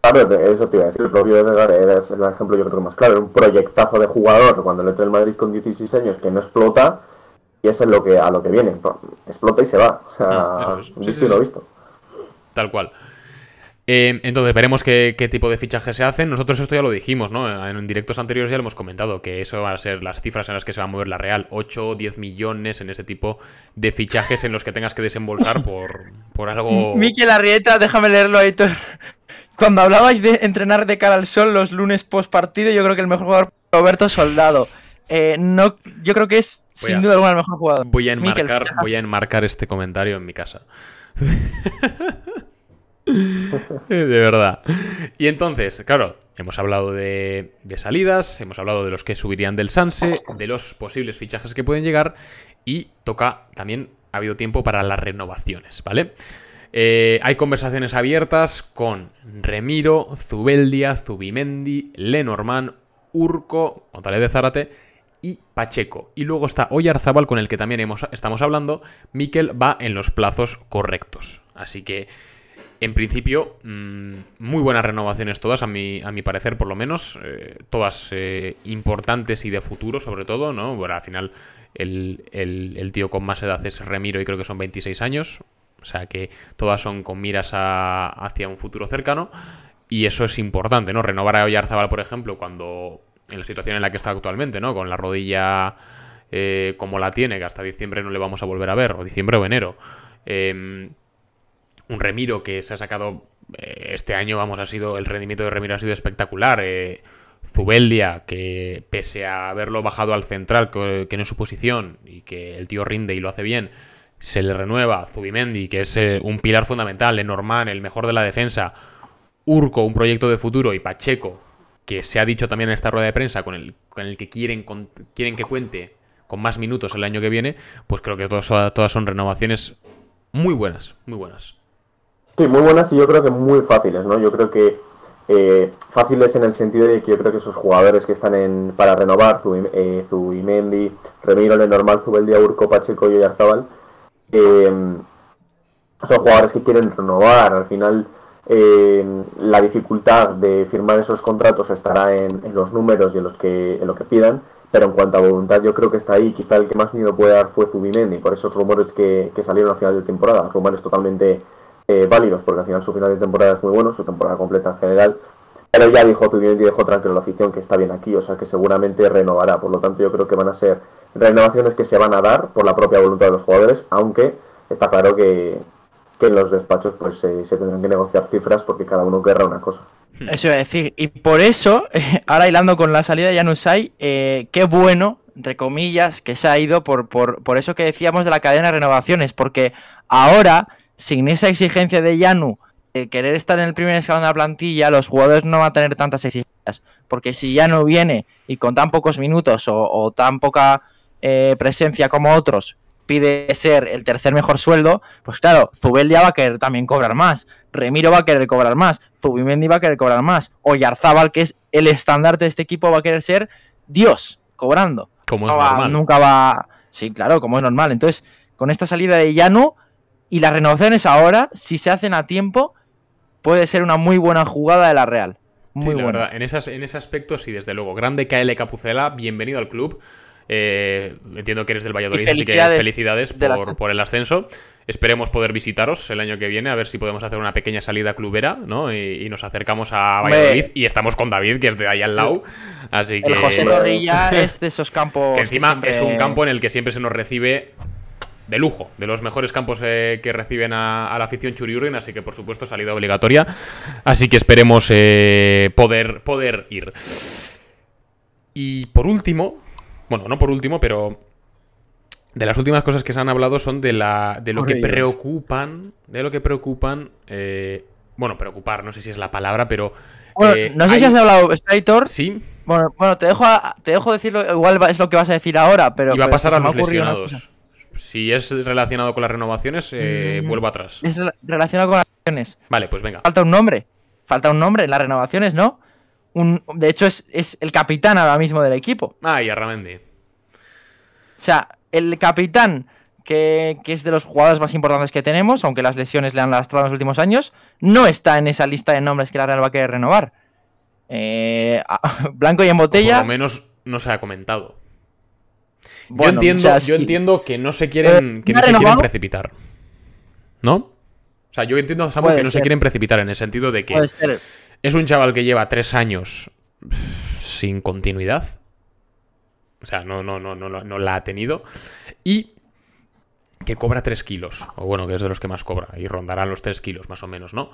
Claro, eso te iba a decir, el propio Edgar es el ejemplo yo creo que más claro, un proyectazo de jugador cuando le trae el Madrid con 16 años que no explota y ese es lo que, a lo que viene, explota y se va, o ah, y visto. Tal cual. Em, entonces veremos qué, tipo de fichajes se hacen. Nosotros esto ya lo dijimos, ¿no? En directos anteriores ya lo hemos comentado, que eso van a ser las cifras en las que se va a mover la Real. 8 o 10 millones en ese tipo de fichajes en los que tengas que desembolsar por, por algo... Miquel Arrieta, déjame leerlo, ahí. Cuando hablabais de entrenar de cara al sol los lunes post partido, yo creo que el mejor jugador Roberto Soldado. Eh, no, yo creo que es sin duda alguna el mejor jugador. Voy a, enmarcar, voy a enmarcar este comentario en mi casa. [LAUGHS] [LAUGHS] de verdad. Y entonces, claro, hemos hablado de, salidas, hemos hablado de los que subirían del Sanse, de los posibles fichajes que pueden llegar y toca también, ha habido tiempo para las renovaciones, ¿vale? Eh, hay conversaciones abiertas con Remiro, Zubeldia, Zubimendi, Lenormand, Urco, González de Zárate y Pacheco. Y luego está Oyarzabal, con el que también hemos, estamos hablando. Miquel va en los plazos correctos. Así que en principio, mm, muy buenas renovaciones todas, a mi, a mi parecer por lo menos, eh, todas eh, importantes y de futuro sobre todo, ¿no? Bueno, al final el, tío con más edad es Remiro y creo que son 26 años, o sea que todas son con miras hacia un futuro cercano y eso es importante, ¿no? Renovar a Oyarzabal, por ejemplo, cuando en la situación en la que está actualmente, ¿no? Con la rodilla eh, como la tiene, que hasta diciembre no le vamos a volver a ver, o diciembre o enero. Eh, un Remiro que se ha sacado eh, este año, vamos, ha sido el rendimiento de Remiro ha sido espectacular. Eh, Zubeldia, que pese a haberlo bajado al central, que, no es su posición, y que el tío rinde y lo hace bien, se le renueva. Zubimendi, que es eh, un pilar fundamental, normal el mejor de la defensa. Urco, un proyecto de futuro, y Pacheco, que se ha dicho también en esta rueda de prensa, con el, con el que quieren, quieren que cuente con más minutos el año que viene, pues creo que todas, todas son renovaciones muy buenas, muy buenas. Sí, muy buenas y yo creo que muy fáciles, ¿no? Yo creo que eh, fáciles en el sentido de que yo creo que esos jugadores que están en, para renovar, Zubimendi, eh, Zubimendi, Remiro, Lenormal, Zubeldia, Urco, Pacheco y Arzabal, eh, son jugadores que quieren renovar. Al final, eh, la dificultad de firmar esos contratos estará en, los números y en, los que, en lo que pidan, pero en cuanto a voluntad, yo creo que está ahí. Quizá el que más miedo puede dar fue Zubimendi, por esos rumores que, que salieron a final de temporada, rumores totalmente eh, válidos, porque al final su final de temporada es muy bueno, su temporada completa en general. Pero ya dijo y dejó tranquilo la afición que está bien aquí, o sea que seguramente renovará. Por lo tanto, yo creo que van a ser renovaciones que se van a dar por la propia voluntad de los jugadores, aunque está claro que, que en los despachos pues se, tendrán que negociar cifras porque cada uno querrá una cosa. Hmm. Eso es decir, y por eso, [LAUGHS] ahora hilando con la salida de Yanusai, eh, qué bueno, entre comillas, que se ha ido por eso que decíamos de la cadena de renovaciones, porque ahora sin esa exigencia de Yanu de eh, querer estar en el primer escalón de la plantilla, los jugadores no van a tener tantas exigencias. Porque si Yanu viene y con tan pocos minutos o, tan poca eh, presencia como otros pide ser el tercer mejor sueldo, pues claro, Zubeldia va a querer también cobrar más, Remiro va a querer cobrar más, Zubimendi va a querer cobrar más, Yarzábal, que es el estandarte de este equipo, va a querer ser Dios cobrando. Como es normal. Nunca va. Sí, claro, como es normal. Entonces, con esta salida de Yanu, y las renovaciones ahora, si se hacen a tiempo, puede ser una muy buena jugada de la Real. Muy sí, buena. verdad, en, esas, en ese aspecto sí, desde luego. Grande KL Capucela, bienvenido al club. Eh, entiendo que eres del Valladolid, así que felicidades por, el ascenso. Esperemos poder visitaros el año que viene, a ver si podemos hacer una pequeña salida clubera, ¿no? Y, nos acercamos a Valladolid. Y estamos con David, que es de ahí al lado. Así que... José Torrilla es de esos campos. Que encima es un campo en el que siempre se nos recibe de lujo, de los mejores campos eh, que reciben a, la afición Churiurden, así que por supuesto salida obligatoria, así que esperemos eh, poder, poder ir. Y por último, bueno, no por último, pero de las últimas cosas que se han hablado son de, la, de lo que preocupan, de lo que preocupan, eh, bueno, preocupar, no sé si es la palabra, pero... no sé si has hablado, Strator. Sí. Bueno, bueno te, dejo te dejo decirlo, igual es lo que vas a decir ahora, pero... va a pasar a los lesionados si es relacionado con las renovaciones, eh, mm. vuelvo atrás. Es relacionado con las renovaciones. Vale, pues venga. Falta un nombre. Falta un nombre en las renovaciones, ¿no? de hecho, es, el capitán ahora mismo del equipo. Ah, y Arramendi. O sea, el capitán que, es de los jugadores más importantes que tenemos, aunque las lesiones le han lastrado en los últimos años, no está en esa lista de nombres que la Real va a querer renovar. Eh, [LAUGHS] blanco y en botella. por lo menos no se ha comentado yo, entiendo, yo entiendo que no se quieren, eh, que no precipitar. ¿No? O sea, yo entiendo, que no se quieren precipitar en el sentido de que es un chaval que lleva tres años sin continuidad. O sea, no, no, no, no, no la ha tenido. Y que cobra tres kilos. O bueno, que es de los que más cobra. Y rondarán los tres kilos, más o menos, ¿no?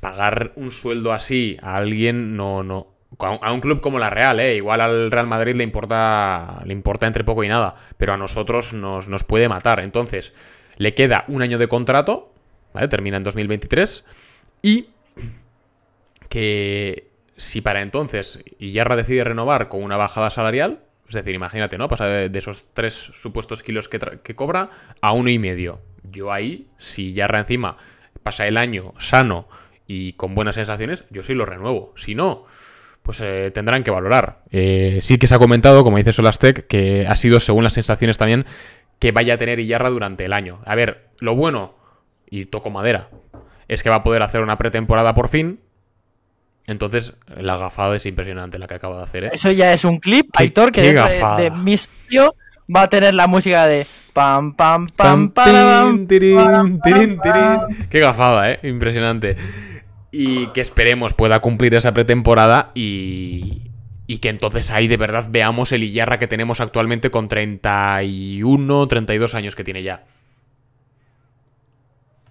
Pagar un sueldo así a alguien no, no a un club como la Real, ¿eh? igual al Real Madrid le importa, le importa entre poco y nada, pero a nosotros nos, puede matar. Entonces, le queda un año de contrato, ¿vale? termina en 2023, y que si para entonces Yarra decide renovar con una bajada salarial, es decir, imagínate, ¿no? Pasa de, esos tres supuestos kilos que, cobra a uno y medio. Yo ahí, si Yarra encima pasa el año sano y con buenas sensaciones, yo sí lo renuevo. Si no, pues eh, tendrán que valorar. Eh, sí que se ha comentado, como dice Solastec, que ha sido, según las sensaciones también, que vaya a tener Iyarra durante el año. A ver, lo bueno, y toco madera, es que va a poder hacer una pretemporada por fin, entonces, la gafada es impresionante la que acaba de hacer. ¿eh? Eso ya es un clip, Aitor, que de, de va a tener la música de pam pam pam pam. Qué gafada, eh, impresionante y que esperemos pueda cumplir esa pretemporada y, y que entonces ahí de verdad veamos el Iyarra que tenemos actualmente con 31, 32 años que tiene ya.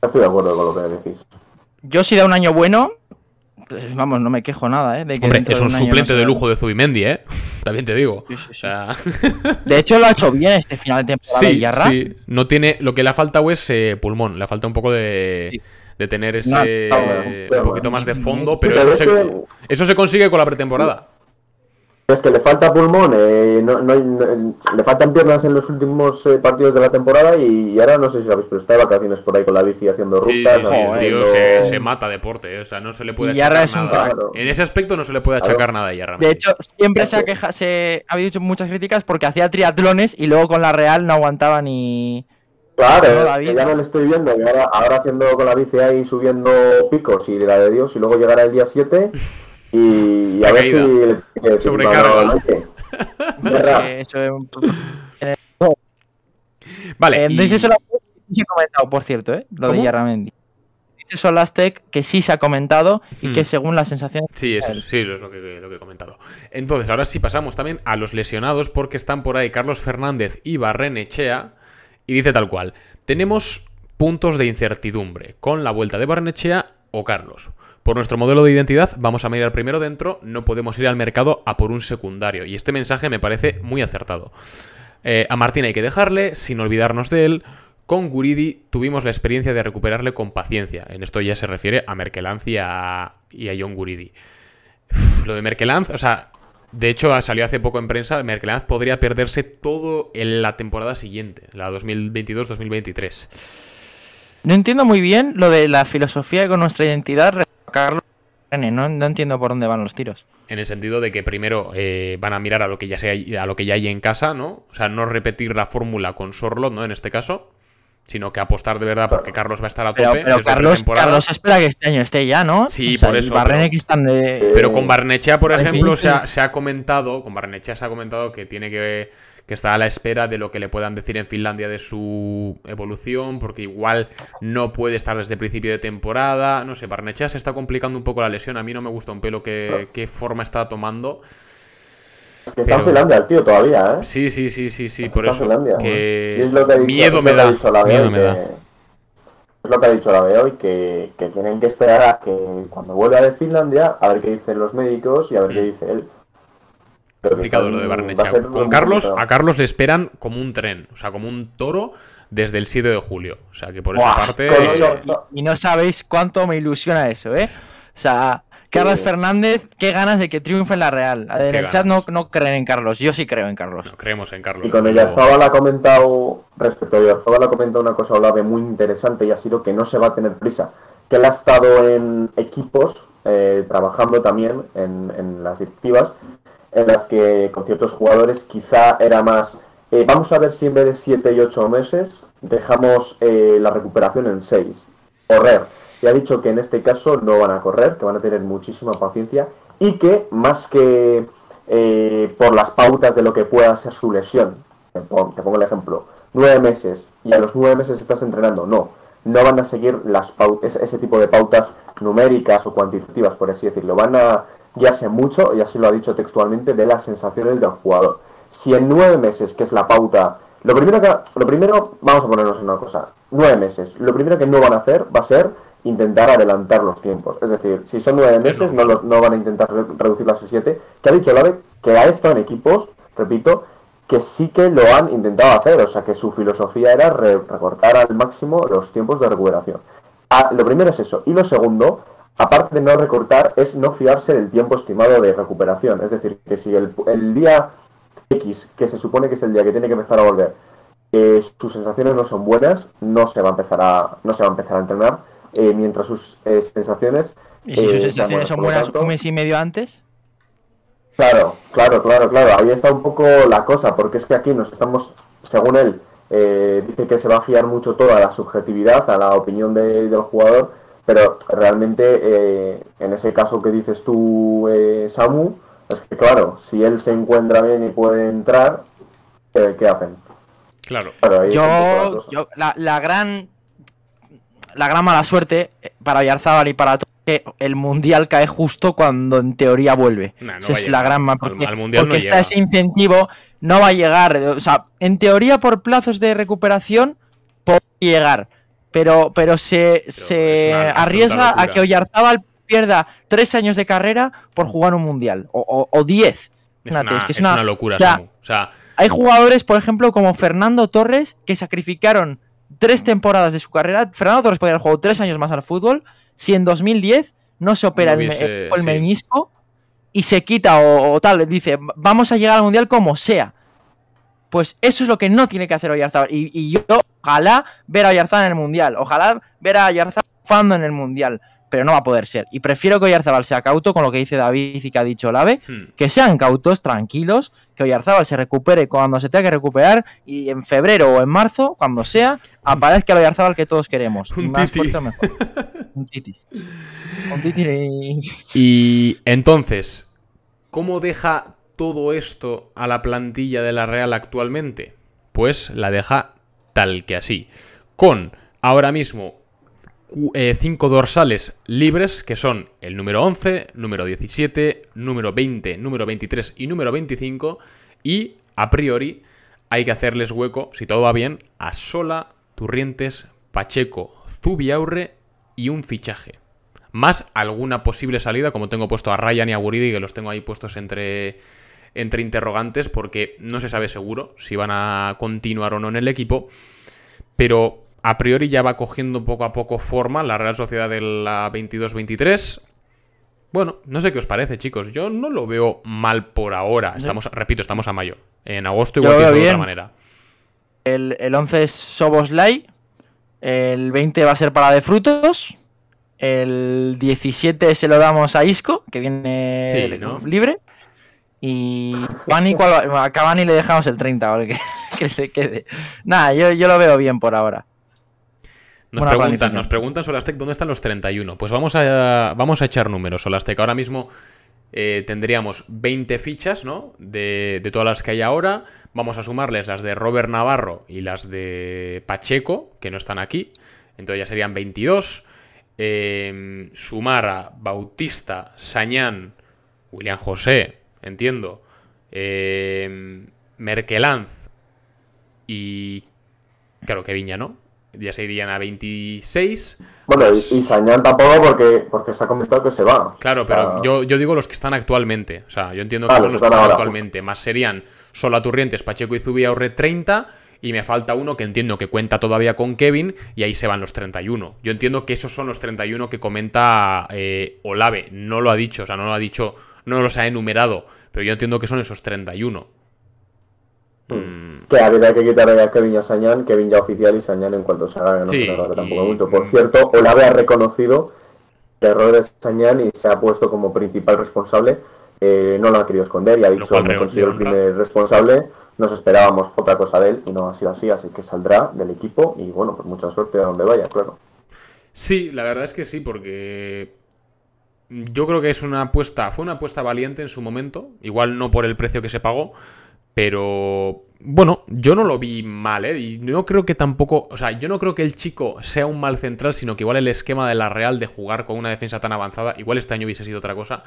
Estoy de acuerdo con lo que decís. Yo si da un año bueno, pues vamos, no me quejo nada, ¿eh? Hombre, es un, suplente de lujo de Zubimendi, ¿eh? [LAUGHS] También te digo. [LAUGHS] De hecho, lo ha hecho bien este final de temporada. Sí, de sí. No tiene, lo que le ha faltado es eh, pulmón, le falta un poco de de tener ese poquito más de fondo, pero, eso, se, consigue con la pretemporada. Es que le falta pulmón, eh, le faltan piernas en los últimos eh, partidos de la temporada y, ahora no sé si sabéis, pero está de vacaciones por ahí con la bici haciendo rutas. Sí, sí, tío, se, mata deporte, o sea, no se le puede achacar nada. En ese aspecto no se le puede achacar nada a Yarra. De hecho, siempre se ha, queja, se ha habido muchas críticas porque hacía triatlones y luego con la Real no aguantaba ni... Claro, eh, ya no lo estoy viendo. ahora, haciendo con la bici ahí subiendo picos y la de Dios. Y luego llegará el día 7 y, [LAUGHS] a ver si le [LAUGHS] Vale. Eh, dice Solastec, ha comentado, por cierto, ¿eh? lo de Yarramendi. Dice Solastec que sí se ha comentado y que hmm. según la sensación Sí, eso es, sí, eso es lo que, lo que he comentado. Entonces, ahora sí pasamos también a los lesionados porque están por ahí Carlos Fernández y Barrenechea y dice tal cual, tenemos puntos de incertidumbre con la vuelta de Barnechea o Carlos. Por nuestro modelo de identidad vamos a mirar primero dentro, no podemos ir al mercado a por un secundario. Y este mensaje me parece muy acertado. Eh, a Martín hay que dejarle, sin olvidarnos de él. Con Guridi tuvimos la experiencia de recuperarle con paciencia. En esto ya se refiere a Merkelanz y a, y John Guridi. lo de Merkelanz, o sea, de hecho, salió hace poco en prensa, Merkelanz podría perderse todo en la temporada siguiente, la 2022-2023. No entiendo muy bien lo de la filosofía con nuestra identidad, no, no, entiendo por dónde van los tiros. En el sentido de que primero eh, van a mirar a lo que ya sea, a lo que ya hay en casa, ¿no? O sea, no repetir la fórmula con Sorlo, ¿no? En este caso sino que apostar de verdad porque Carlos va a estar a tope. Pero, Carlos, Carlos, espera que este año esté ya, ¿no? Sí, por eso. Pero, con Barnechea, por ejemplo, se ha, comentado, con Barnechea se ha comentado que tiene que, que estar a la espera de lo que le puedan decir en Finlandia de su evolución, porque igual no puede estar desde principio de temporada. No sé, Barnechea se está complicando un poco la lesión. A mí no me gusta un pelo que qué forma está tomando. Que está en Finlandia el tío todavía, ¿eh? Sí, sí, sí, sí, sí, por eso. Que... miedo me da. miedo me da. Es lo que ha dicho la veo hoy, que, tienen que esperar a que cuando vuelva de Finlandia, a ver qué dicen los médicos y a ver qué mm. dice él. Complicado lo de Barnecha. Con Carlos, a Carlos le esperan como un tren, o sea, como un toro desde el 7 de julio. O sea, que por esa parte. y no sabéis cuánto me ilusiona eso, ¿eh? O sea, Carlos Fernández, qué ganas de que triunfe la Real. En el chat no, creen en Carlos, yo sí creo en Carlos. creemos en Carlos. Y con Yarzábal ha comentado, respecto a Yarzábal ha comentado una cosa muy interesante y ha sido que no se va a tener prisa. Que él ha estado en equipos, eh, trabajando también en, las directivas, en las que con ciertos jugadores quizá era más eh, vamos a ver si en vez de 7 y 8 meses dejamos eh, la recuperación en 6. Correr y ha dicho que en este caso no van a correr, que van a tener muchísima paciencia y que más que eh, por las pautas de lo que pueda ser su lesión, te pongo el ejemplo, nueve meses y a los nueve meses estás entrenando, no, no van a seguir las pautas, ese tipo de pautas numéricas o cuantitativas, por así decirlo, van a ya guiarse mucho, y así lo ha dicho textualmente, de las sensaciones del jugador. Si en nueve meses, que es la pauta, lo primero que, lo primero, vamos a ponernos en una cosa, nueve meses, lo primero que no van a hacer va a ser intentar adelantar los tiempos. Es decir, si son nueve meses, no, no van a intentar reducir a siete. Que ha dicho Lave que ha estado en equipos, repito, que sí que lo han intentado hacer. O sea, que su filosofía era recortar al máximo los tiempos de recuperación. Ah, lo primero es eso. Y lo segundo, aparte de no recortar, es no fiarse del tiempo estimado de recuperación. Es decir, que si el, día X, que se supone que es el día que tiene que empezar a volver, eh, sus sensaciones no son buenas, no se va a empezar a, no se va a empezar a entrenar eh, mientras sus eh, sensaciones. ¿Y si sus eh, sensaciones son buenas un mes y medio antes? Claro, claro, claro, claro. Ahí está un poco la cosa, porque es que aquí nos estamos, según él, dice que se va a fiar mucho toda a la subjetividad, a la opinión de, del jugador, pero realmente en ese caso que dices tú, Samu, es que claro, si él se encuentra bien y puede entrar, ¿qué hacen? Claro. claro yo, yo la, la gran la gran mala suerte eh, para Yarzábal y para todos que el mundial cae justo cuando en teoría vuelve. Esa es la gran mala. Porque, porque está ese incentivo, no va a llegar. O sea, en teoría, por plazos de recuperación, puede llegar. Pero, pero se, arriesga a que Ollarzábal pierda tres años de carrera por jugar un mundial. O, o, diez. Es, una, locura, hay jugadores, por ejemplo, como Fernando Torres, que sacrificaron tres temporadas de su carrera, Fernando Torres podría haber tres años más al fútbol, si en 2010 no se opera el, menisco y se quita o, tal tal, dice, vamos a llegar al Mundial como sea. Pues eso es lo que no tiene que hacer Oyarzabal. Y, yo, ojalá ver a Oyarzabal en el Mundial, ojalá ver a Oyarzabal en el Mundial pero no va a poder ser. Y prefiero que Oyarzabal sea cauto con lo que dice David y que ha dicho Lave, hmm. que sean cautos, tranquilos, que Oyarzabal se recupere cuando se tenga que recuperar y en febrero o en marzo, cuando sea, aparezca el que todos queremos. Más titi. Mejor. Un titi. Un titi. Y entonces, ¿cómo deja todo esto a la plantilla de la Real actualmente? Pues la deja tal que así. Con ahora mismo eh, cinco dorsales libres, que son el número 11, número 17, número 20, número 23 y número 25, y a priori hay que hacerles hueco, si todo va bien, a Sola, Turrientes, Pacheco, Zubiaurre y un fichaje. Más alguna posible salida, como tengo puesto a Ryan y a Guridi, que los tengo ahí puestos entre, entre interrogantes, porque no se sabe seguro si van a continuar o no en el equipo. Pero a priori ya va cogiendo poco a poco forma la Real Sociedad de la 22-23. Bueno, no sé qué os parece, chicos. Yo no lo veo mal por ahora. Estamos, repito, estamos a mayo. En agosto igual pienso de otra manera. El, 11 es Soboslay El 20 va a ser para de frutos. El 17 se lo damos a Isco, que viene libre. Y Acaban [LAUGHS] a le dejamos el 30, ahora que, se quede. Nada, yo lo veo bien por ahora. Nos preguntan, nos preguntan Solastec dónde están los 31. Pues vamos a, vamos a echar números, Solastec. Ahora mismo eh, tendríamos 20 fichas, ¿no? De, todas las que hay ahora. Vamos a sumarles las de Robert Navarro y las de Pacheco, que no están aquí. Entonces ya serían 22. Em, Sumara Bautista, Sañán, William José, entiendo. Em, Merkelanz y... Claro que Viña, ¿no? ya se irían a 26. Bueno, y, Sañán pues- tampoco porque, porque se ha comentado que se va. Claro, pero yo, yo, digo los que están actualmente. O sea, yo entiendo que son los que están actualmente. Más serían Sola Turrientes, Pacheco y Zubia Red 30. Y me falta uno que entiendo que cuenta todavía con Kevin. Y ahí se van los 31. Yo entiendo que esos son los 31 que comenta eh, Olave. No lo ha dicho, o sea, no lo ha dicho, no los ha enumerado. Pero yo entiendo que son esos 31. Mm. Mm. que Que habría que quitar a Kevin Sañán, Kevin ya oficial y Sañán en cuanto se haga no tampoco mucho. Por mm. cierto, Olave ha reconocido el error de Sañán y se ha puesto como principal responsable. Eh, no lo ha querido esconder y ha dicho que sido el primer responsable. Nos esperábamos otra cosa de él y no ha sido así, así que saldrá del equipo y bueno, pues mucha suerte a donde vaya, claro. Sí, la verdad es que sí, porque yo creo que es una apuesta, fue una apuesta valiente en su momento, igual no por el precio que se pagó, pero bueno, yo no lo vi mal, ¿eh? Y no creo que tampoco. O sea, yo no creo que el chico sea un mal central, sino que igual el esquema de la Real de jugar con una defensa tan avanzada, igual este año hubiese sido otra cosa.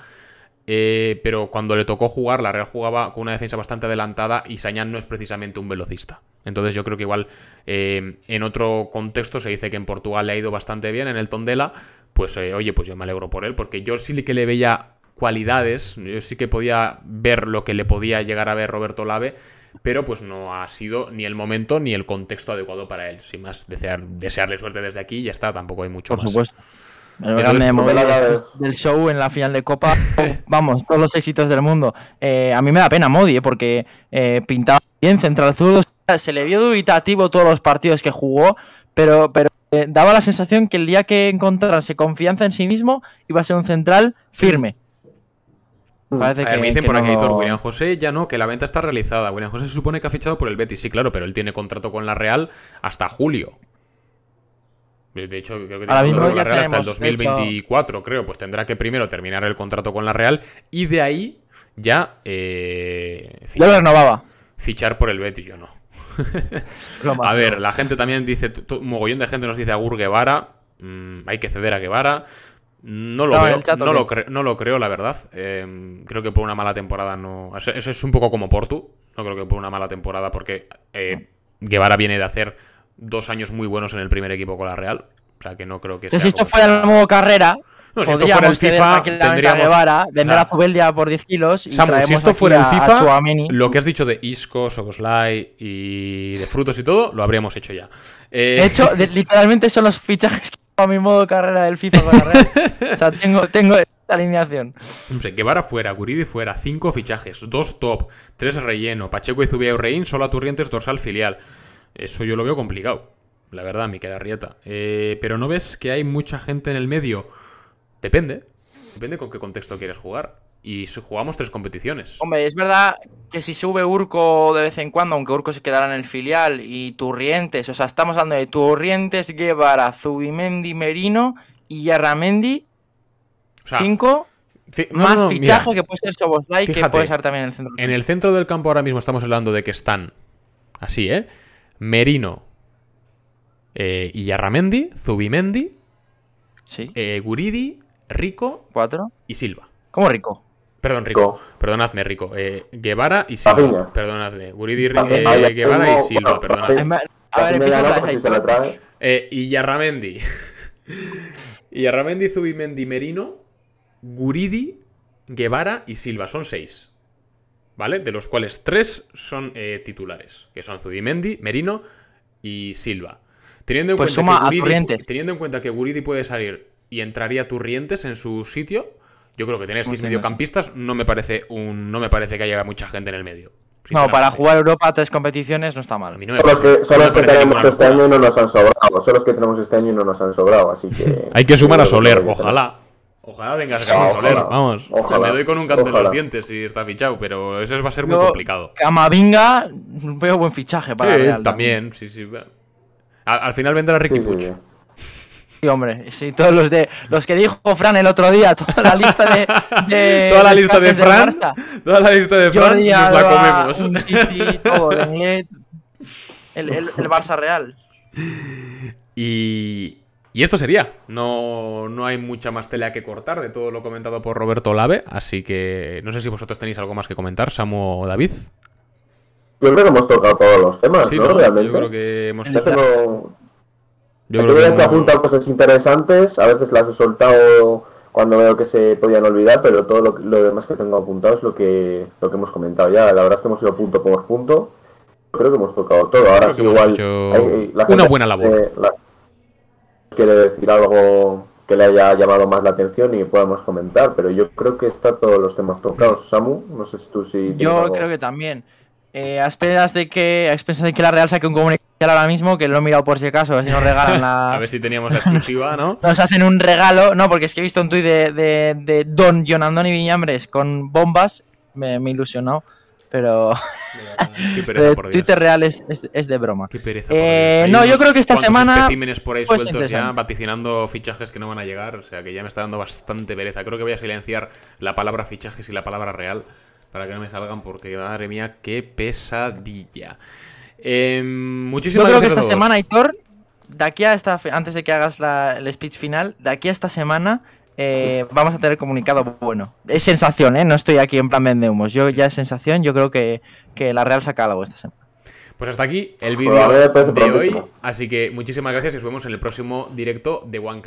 Eh, pero cuando le tocó jugar, la Real jugaba con una defensa bastante adelantada y Sañán no es precisamente un velocista. Entonces yo creo que igual eh, en otro contexto se dice que en Portugal le ha ido bastante bien en el Tondela. Pues eh, oye, pues yo me alegro por él, porque yo sí que le veía cualidades. Yo sí que podía ver lo que le podía llegar a ver Roberto Lave, pero pues no ha sido ni el momento ni el contexto adecuado para él. Sin más, desear, desearle suerte desde aquí ya está, tampoco hay mucho Por más. supuesto. El del show en la final de Copa. [LAUGHS] Vamos, todos los éxitos del mundo. Eh, a mí me da pena Modi, eh, porque eh, pintaba bien central zurdo. Se le vio dubitativo todos los partidos que jugó, pero, pero daba la sensación que el día que encontrase confianza en sí mismo iba a ser un central firme. Mm. a me dicen por aquí, William José ya no, que la venta está realizada. William José se supone que ha fichado por el Betis, sí, claro, pero él tiene contrato con la Real hasta julio. De hecho, creo que tiene contrato con la Real hasta el 2024, creo. Pues tendrá que primero terminar el contrato con la Real y de ahí ya. fichar, eh, ya lo renovaba. Fichar por el Betis, yo no. [LAUGHS] a ver, la gente también dice, un mogollón de gente nos dice a Guevara, mm, hay que ceder a Guevara. No lo, veo, no, lo creo, la verdad. Em, creo que por una mala temporada no. Eso, es un poco como Portu. No creo que por una mala temporada, porque eh, Guevara viene de hacer dos años muy buenos en el primer equipo con la Real. O sea que no creo que sea. Si esto fuera la nueva carrera, si esto fuera el FIFA, tendríamos. Guevara, vender a por 10 kilos. si esto fuera el FIFA, lo que has dicho de Isco, Socoslay y de frutos y todo, lo habríamos hecho ya. De hecho, literalmente son los fichajes que a mi modo carrera del FIFA con la Real. [LAUGHS] o sea, tengo, tengo esta alineación. Hombre, Guevara fuera, Guridi fuera, cinco fichajes, dos top, tres relleno, Pacheco y Zubia Urreín, solo a Turrientes, dorsal filial. Eso yo lo veo complicado, la verdad, Miquel Arrieta. Eh, pero ¿no ves que hay mucha gente en el medio? Depende. Depende con qué contexto quieres jugar y jugamos tres competiciones. Hombre, es verdad que si sube Urco de vez en cuando, aunque Urco se quedara en el filial, y Turrientes, o sea, estamos hablando de Turrientes, Guevara, Zubimendi, Merino y Yarramendi. O cinco. más fichaje que puede ser Soboslai, que puede ser también en el centro. En el centro del campo ahora mismo estamos hablando de que están así, ¿eh? Merino eh, y Yarramendi, Zubimendi, sí. Eh, Guridi, Rico ¿Cuatro? y Silva. ¿Cómo Rico? Perdón, Rico. Perdonadme, Rico. Eh, Guevara y Silva. Perdonadme. Guridi, eh, Guevara y Silva, perdonadme. A eh, Yarramendi. [LAUGHS] Yarramendi, Zubimendi, Merino, Guridi, Guevara y Silva. Son seis. ¿Vale? De los cuales tres son titulares. Que son Zubimendi, Merino y Silva. Pues teniendo en cuenta que Guridi puede salir y entraría Turrientes en su sitio yo creo que tener seis mediocampistas no me parece un, no me parece que haya mucha gente en el medio. No, para jugar Europa tres competiciones no está mal. solo este los que, tenemos este año no nos han sobrado. solo los que tenemos este año no nos han sobrado, así que. [LAUGHS] Hay que sumar a Soler, ojalá. Ojalá venga a Soler, vamos. Ojalá, me doy con un canto de los dientes si está fichado, pero eso va a ser muy complicado complicado. Camavinga, veo buen fichaje para sí, También, sí, sí. Al, final vendrá Ricky Puch hombre, sí, todos los de los que dijo Fran el otro día, toda la lista de, [LAUGHS] toda la lista de Fran, toda la lista de Fran, nos la comemos. el, el, Barça Real. Y, y esto sería. No, no hay mucha más tela que cortar de todo lo comentado por Roberto Olave. Así que no sé si vosotros tenéis algo más que comentar, Samu o David. Yo creo que hemos tocado todos los temas, ¿no? Realmente. Yo creo que hemos... Yo, creo que, apuntado cosas interesantes, a veces las he soltado cuando veo que se podían olvidar, pero todo lo, demás que tengo apuntado es lo que, lo que hemos comentado ya. La verdad es que hemos ido punto por punto. Creo que hemos tocado todo. Ahora sí, igual. Eh, una buena labor. Quiero decir algo que le haya llamado más la atención y podamos comentar, pero yo creo que está todos los temas tocados. Samu, no sé si tú sí. Yo creo que también. Eh, a, expensas de que, a de que la Real saque un comunicado ahora mismo, que lo he mirado por si acaso, a ver si nos regalan la. [LAUGHS] a ver si teníamos la exclusiva, ¿no? [LAUGHS] nos hacen un regalo, no, porque es que he visto un tuit de, de, de Don Jonandoni Viñambres con bombas, me, me ilusionó. Pero. Qué [LAUGHS] pereza, real es, de broma. Eh, no, yo creo que esta semana. especímenes por ahí sueltos ya, vaticinando fichajes que no van a llegar. O sea que ya me está dando bastante pereza. Creo que voy a silenciar la palabra fichajes y la palabra real para que no me salgan, porque madre mía, qué pesadilla. Eh, muchísimas Yo creo que esta semana, Hitor, de aquí a esta, antes de que hagas el speech final, de aquí a esta semana eh, vamos a tener comunicado bueno. Es sensación, ¿eh? No estoy aquí en plan vende humos. Yo ya es sensación, yo creo que, la Real saca algo esta semana. Pues hasta aquí el vídeo de hoy. Así que muchísimas gracias y nos vemos en el próximo directo de One